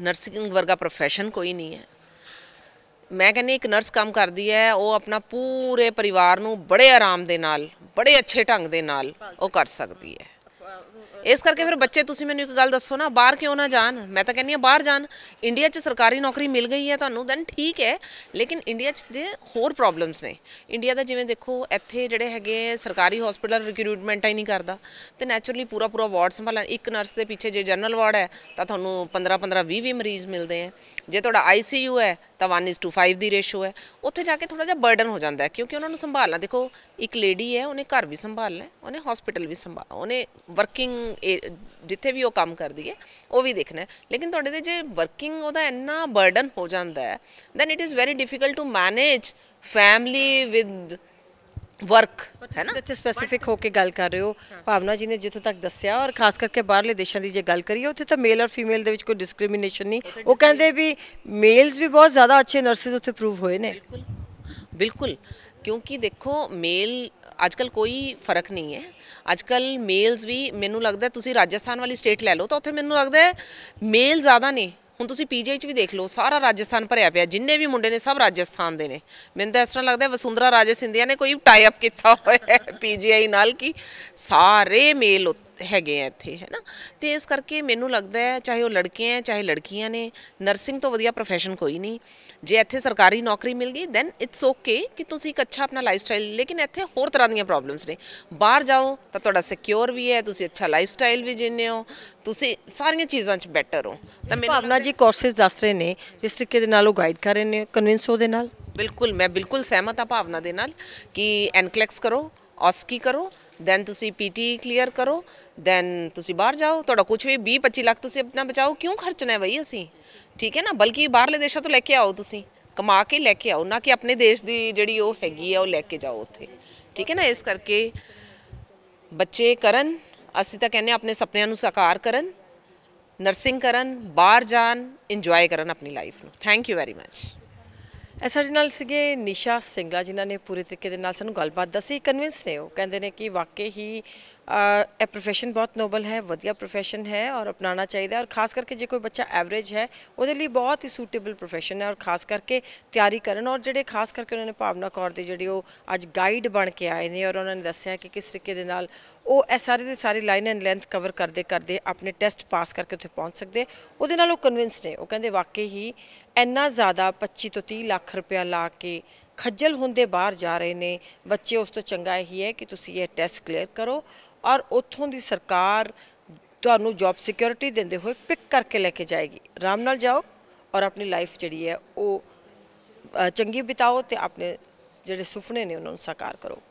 ਨਰਸਿੰਗ ਵਰਗਾ profession ਕੋਈ ਨਹੀਂ ਹੈ ਮੈਂ ਕਹਿੰਨੀ ਇੱਕ ਨਰਸ ਕੰਮ ਕਰਦੀ ਹੈ ਉਹ ਆਪਣਾ ਪੂਰੇ ਪਰਿਵਾਰ ਨੂੰ ਬੜੇ ਆਰਾਮ ਦੇ ਨਾਲ ਬੜੇ ਅੱਛੇ ਢੰਗ ਦੇ ਨਾਲ ਉਹ ਕਰ ਸਕਦੀ ਹੈ ਇਸ ਕਰਕੇ ਫਿਰ ਬੱਚੇ ਤੁਸੀਂ ਮੈਨੂੰ ਇੱਕ ਗੱਲ ਦੱਸੋ ਨਾ ਬਾਹਰ ਕਿਉਂ ਨਾ ਜਾਣ ਮੈਂ ਤਾਂ ਕਹਿੰਨੀ ਆ ਬਾਹਰ ਜਾਣ ਇੰਡੀਆ 'ਚ ਸਰਕਾਰੀ ਨੌਕਰੀ ਮਿਲ ਗਈ ਹੈ ਤੁਹਾਨੂੰ ਦੈਨ ਠੀਕ ਹੈ ਲੇਕਿਨ ਇੰਡੀਆ 'ਚ ਦੇ ਹੋਰ ਪ੍ਰੋਬਲਮਸ ਨੇ ਇੰਡੀਆ ਦਾ ਜਿਵੇਂ ਦੇਖੋ ਇੱਥੇ ਜਿਹੜੇ ਹੈਗੇ ਸਰਕਾਰੀ ਹਸਪੀਟਲ ਰਿਕਰੂਟਮੈਂਟ ਹੀ ਨਹੀਂ ਕਰਦਾ ਤੇ ਨੇਚਰਲੀ ਪੂਰਾ ਪੂਰਾ ਵਾਰਡ ਸੰਭਾਲਣ ਇੱਕ ਨਰਸ ਦੇ ਪਿੱਛੇ ਜੇ ਜਨਰਲ ਵਾਰਡ ਹੈ ਤਾਂ ਤੁਹਾਨੂੰ 15 15 20 20 ਮਰੀਜ਼ ਮਿਲਦੇ ਆ ਜੇ ਤੁਹਾਡਾ ਆਈਸੀਯੂ ਹੈ ਤਾਂ 1:5 ਦੀ ਰੇਸ਼ੋ ਹੈ ਉੱਥੇ ਜਾ ਕੇ ਥੋੜਾ ਜਿਹਾ ਬਰਡਨ ਹੋ ਜਾਂਦਾ ਹੈ ਕਿਉਂਕਿ ਉਹਨਾਂ ਨੂੰ ਸੰਭਾਲਣਾ ਦੇਖੋ ਇੱਕ ਲੇਡੀ ਹੈ ਉਹਨੇ ਘਰ ਵੀ ਸੰਭਾਲਣਾ ਉਹਨੇ ਹਸਪੀਟਲ ਵੀ ਸੰਭਾਲ ਉਹਨੇ ਵਰਕਿੰਗ ਜਿੱਥੇ ਵੀ ਉਹ ਕੰਮ ਕਰਦੀ ਹੈ ਉਹ ਵੀ ਦੇਖਣਾ ਲੇਕਿਨ ਤੁਹਾਡੇ ਤੇ ਜੇ ਵਰਕਿੰਗ ਉਹਦਾ ਇੰਨਾ ਬਰਡਨ ਹੋ ਜਾਂਦਾ ਹੈ then it is very difficult to manage family with work ਹੈ ਨਾ ਇੱਥੇ ਸਪੈਸੀਫਿਕ ਹੋ ਕੇ ਗੱਲ ਕਰ ਰਹੇ ਹੋ ਭਾਵਨਾ ਜੀ ਨੇ ਜਿੱਥੋਂ ਤੱਕ ਦੱਸਿਆ ਔਰ ਖਾਸ ਕਰਕੇ ਬਾਹਰਲੇ ਦੇਸ਼ਾਂ ਦੀ ਜੇ ਗੱਲ ਕਰੀਏ ਉੱਥੇ ਤਾਂ ਮੇਲ ਔਰ ਫੀਮੇਲ ਦੇ ਵਿੱਚ ਕੋਈ ਡਿਸਕ੍ਰਿਮੀਨੇਸ਼ਨ ਨਹੀਂ ਉਹ ਕਹਿੰਦੇ ਵੀ ਮੇਲਸ ਵੀ ਬਹੁਤ ਜ਼ਿਆਦਾ ਅੱਛੇ ਨਰਸਿਸ ਉੱਥੇ ਪ੍ਰੂਵ ਹੋਏ ਨੇ ਬਿਲਕੁਲ ਕਿਉਂਕਿ ਦੇਖੋ ਮੇਲ ਅੱਜਕੱਲ ਕੋਈ ਫਰਕ ਨਹੀਂ ਹੈ ਅੱਜਕੱਲ ਮੇਲਸ ਵੀ ਮੈਨੂੰ ਲੱਗਦਾ ਤੁਸੀਂ ਰਾਜਸਥਾਨ ਵਾਲੀ ਸਟੇਟ ਲੈ ਲਓ ਤਾਂ ਉੱਥੇ ਮੈਨੂੰ ਲੱਗਦਾ ਮੇਲ ਜ਼ਿਆਦਾ ਨੇ ਹੁਣ ਤੁਸੀਂ ਪੀਜੀਆਈ ਚ ਵੀ ਦੇਖ ਲਓ ਸਾਰਾ ਰਾਜਸਥਾਨ ਭਰਿਆ ਪਿਆ ਜਿੰਨੇ ਵੀ ਮੁੰਡੇ ਨੇ ਸਭ ਰਾਜਸਥਾਨ ਦੇ ਨੇ ਮੈਨੂੰ ਤਾਂ ਇਸ ਤਰ੍ਹਾਂ ਲੱਗਦਾ ਵਸੁੰਧਰਾ ਰਾਜੇ ਸਿੰਧਿਆ ਨੇ ਕੋਈ ਟਾਈ ਅਪ ਕੀਤਾ ਹੋਇਆ ਹੈ ਪੀਜੀਆਈ ਨਾਲ ਕਿ ਸਾਰੇ ਮੇਲ ਹੈਗੇ ਆ ਇੱਥੇ ਹੈ ਨਾ ਤੇ ਇਸ ਕਰਕੇ ਮੈਨੂੰ ਲੱਗਦਾ ਹੈ ਚਾਹੇ ਉਹ ਲੜਕੇ ਆ ਚਾਹੇ ਲੜਕੀਆਂ ਨੇ ਨਰਸਿੰਗ ਤੋਂ ਵਧੀਆ ਪ੍ਰੋਫੈਸ਼ਨ ਕੋਈ ਨਹੀਂ ਜੇ ਇੱਥੇ ਸਰਕਾਰੀ ਨੌਕਰੀ ਮਿਲ ਗਈ ਦੈਨ ਇਟਸ ਓਕੇ ਕਿ ਤੁਸੀਂ ਇੱਕ ਅੱਛਾ ਆਪਣਾ ਲਾਈਫ ਸਟਾਈਲ ਲੇਕਿਨ ਇੱਥੇ ਹੋਰ ਤਰ੍ਹਾਂ ਦੀਆਂ ਪ੍ਰੋਬਲਮਸ ਨੇ ਬਾਹਰ ਜਾਓ ਤਾਂ ਤੁਹਾਡਾ ਸਿਕਿਉਰ ਵੀ ਹੈ ਤੁਸੀਂ ਅੱਛਾ ਲਾਈਫ ਸਟਾਈਲ ਵੀ ਜਿੰਨੇ ਹੋ ਤੁਸੀਂ ਸਾਰੀਆਂ ਚੀਜ਼ਾਂ 'ਚ ਬੈਟਰ ਹੋ ਤਾਂ ਮੈਨੂੰ ਭਾਵਨਾ ਜੀ ਕੋਰਸਸ ਦੱਸ ਰਹੇ ਨੇ ਜਿਸ ਤਰੀਕੇ ਦੇ ਨਾਲ ਉਹ ਗਾਈਡ ਕਰ ਰਹੇ ਨੇ ਕਨਵਿੰਸ ਹੋ ਦੇ ਨਾਲ ਬਿਲਕੁਲ ਮੈਂ ਬਿਲਕੁਲ ਸਹਿਮਤ ਆ ਭਾਵਨਾ ਦੇ ਨਾਲ ਕਿ ਐਨਕਲੈਕਸ ਕਰੋ ਆਸਕੀ ਕਰੋ ਦੈਨ ਤੁਸੀਂ ਪੀਟੀ ਕਲੀਅਰ ਕਰੋ ਦੈਨ ਤੁਸੀਂ ਬਾਹਰ ਜਾਓ ਤੁਹਾਡਾ ਕੁਝ ਵੀ 20 25 ਲੱਖ ਤੁਸੀਂ ਆਪਣਾ ਬਚਾਓ ਕਿਉਂ ਖਰਚਣਾ ਹੈ ਬਈ ਅਸੀਂ ਠੀਕ ਹੈ ਨਾ ਬਲਕਿ ਬਾਹਰਲੇ ਦੇਸ਼ਾਂ ਤੋਂ ਲੈ ਕੇ ਆਓ ਤੁਸੀਂ ਕਮਾ ਕੇ ਲੈ ਕੇ ਆਓ ਨਾ ਕਿ ਆਪਣੇ ਦੇਸ਼ ਦੀ ਜਿਹੜੀ ਉਹ ਹੈਗੀ ਆ ਉਹ ਲੈ ਕੇ ਜਾਓ ਉੱਥੇ ਠੀਕ ਹੈ ਨਾ ਇਸ ਕਰਕੇ ਬੱਚੇ ਕਰਨ ਅਸੀਂ ਤਾਂ ਕਹਿੰਦੇ ਆਪਣੇ ਸੁਪਨਿਆਂ ਨੂੰ ਸਾਕਾਰ ਕਰਨ ਨਰਸਿੰਗ ਕਰਨ ਬਾਹਰ ਜਾਣ ਇੰਜੋਏ ਕਰਨ ਆਪਣੀ ਲਾਈਫ ਨੂੰ ਥੈਂਕ ਯੂ ਵੈਰੀ ਮੱਚ ਸਾਡੇ ਨਾਲ ਸੀਗੇ ਨਿਸ਼ਾ ਸਿੰਘਲਾ ਜਿਨ੍ਹਾਂ ਨੇ ਪੂਰੇ ਤਰੀਕੇ ਦੇ ਨਾਲ ਸਾਨੂੰ ਗੱਲਬਾਤ ਦੱਸੀ ਕਨਵਿੰਸ ਨੇ ਉਹ ਕਹਿੰਦੇ ਨੇ ਕਿ ਵਾਕਈ ਹੀ ਇਹ profession ਬਹੁਤ ਨੋਬਲ ਹੈ ਵਧੀਆ profession ਹੈ ਔਰ ਅਪਣਾਉਣਾ ਚਾਹੀਦਾ ਔਰ ਖਾਸ ਕਰਕੇ ਜੇ ਕੋਈ ਬੱਚਾ ਐਵਰੇਜ ਹੈ ਉਹਦੇ ਲਈ ਬਹੁਤ ਹੀ ਸੂਟੇਬਲ profession ਹੈ ਔਰ ਖਾਸ ਕਰਕੇ ਤਿਆਰੀ ਕਰਨ ਔਰ ਜਿਹੜੇ ਖਾਸ ਕਰਕੇ ਉਹਨਾਂ ਨੇ ਭਾਵਨਾ ਕੌਰ ਦੇ ਜਿਹੜੇ ਉਹ ਅੱਜ ਗਾਈਡ ਬਣ ਕੇ ਆਏ ਨੇ ਔਰ ਉਹਨਾਂ ਨੇ ਦੱਸਿਆ ਕਿ ਕਿਸ ਤਰੀਕੇ ਦੇ ਨਾਲ ਉਹ ਇਹ ਸਾਰੇ ਦੇ ਸਾਰੇ ਲਾਈਨ ਐਂਡ ਲੈਂਥ ਕਵਰ ਕਰਦੇ ਕਰਦੇ ਆਪਣੇ ਟੈਸਟ ਪਾਸ ਕਰਕੇ ਉੱਥੇ ਪਹੁੰਚ ਸਕਦੇ ਉਹਦੇ ਨਾਲ ਉਹ ਕਨਵਿੰਸ ਨੇ ਉਹ ਕਹਿੰਦੇ ਵਾਕਈ ਹੀ ਇੰਨਾ ਜ਼ਿਆਦਾ 25 ਤੋਂ 30 ਲੱਖ ਰੁਪਇਆ ਲਾ ਕੇ ਖੱਜਲ ਹੁੰਦੇ ਬਾਹਰ ਜਾ ਰਹੇ ਨੇ ਬੱਚੇ ਉਸ ਤੋਂ ਚੰਗਾ ਇਹ ਹੈ ਕਿ ਤੁਸੀਂ ਇਹ ਟੈਸਟ ਕਲੀਅਰ ਕਰੋ ਔਰ ਉੱਥੋਂ ਦੀ ਸਰਕਾਰ ਤੁਹਾਨੂੰ ਜੌਬ ਸਿਕਿਉਰਿਟੀ ਦਿੰਦੇ ਹੋਏ ਪਿਕ ਕਰਕੇ ਲੈ ਕੇ ਜਾਏਗੀ ਆਰਾਮ ਨਾਲ ਜਾਓ ਔਰ ਆਪਣੀ ਲਾਈਫ ਜਿਹੜੀ ਹੈ ਉਹ ਚੰਗੀ ਬਿਤਾਓ ਤੇ ਆਪਣੇ ਜਿਹੜੇ ਸੁਪਨੇ ਨੇ ਉਹਨਾਂ ਨੂੰ ਸਾਕਾਰ ਕਰੋ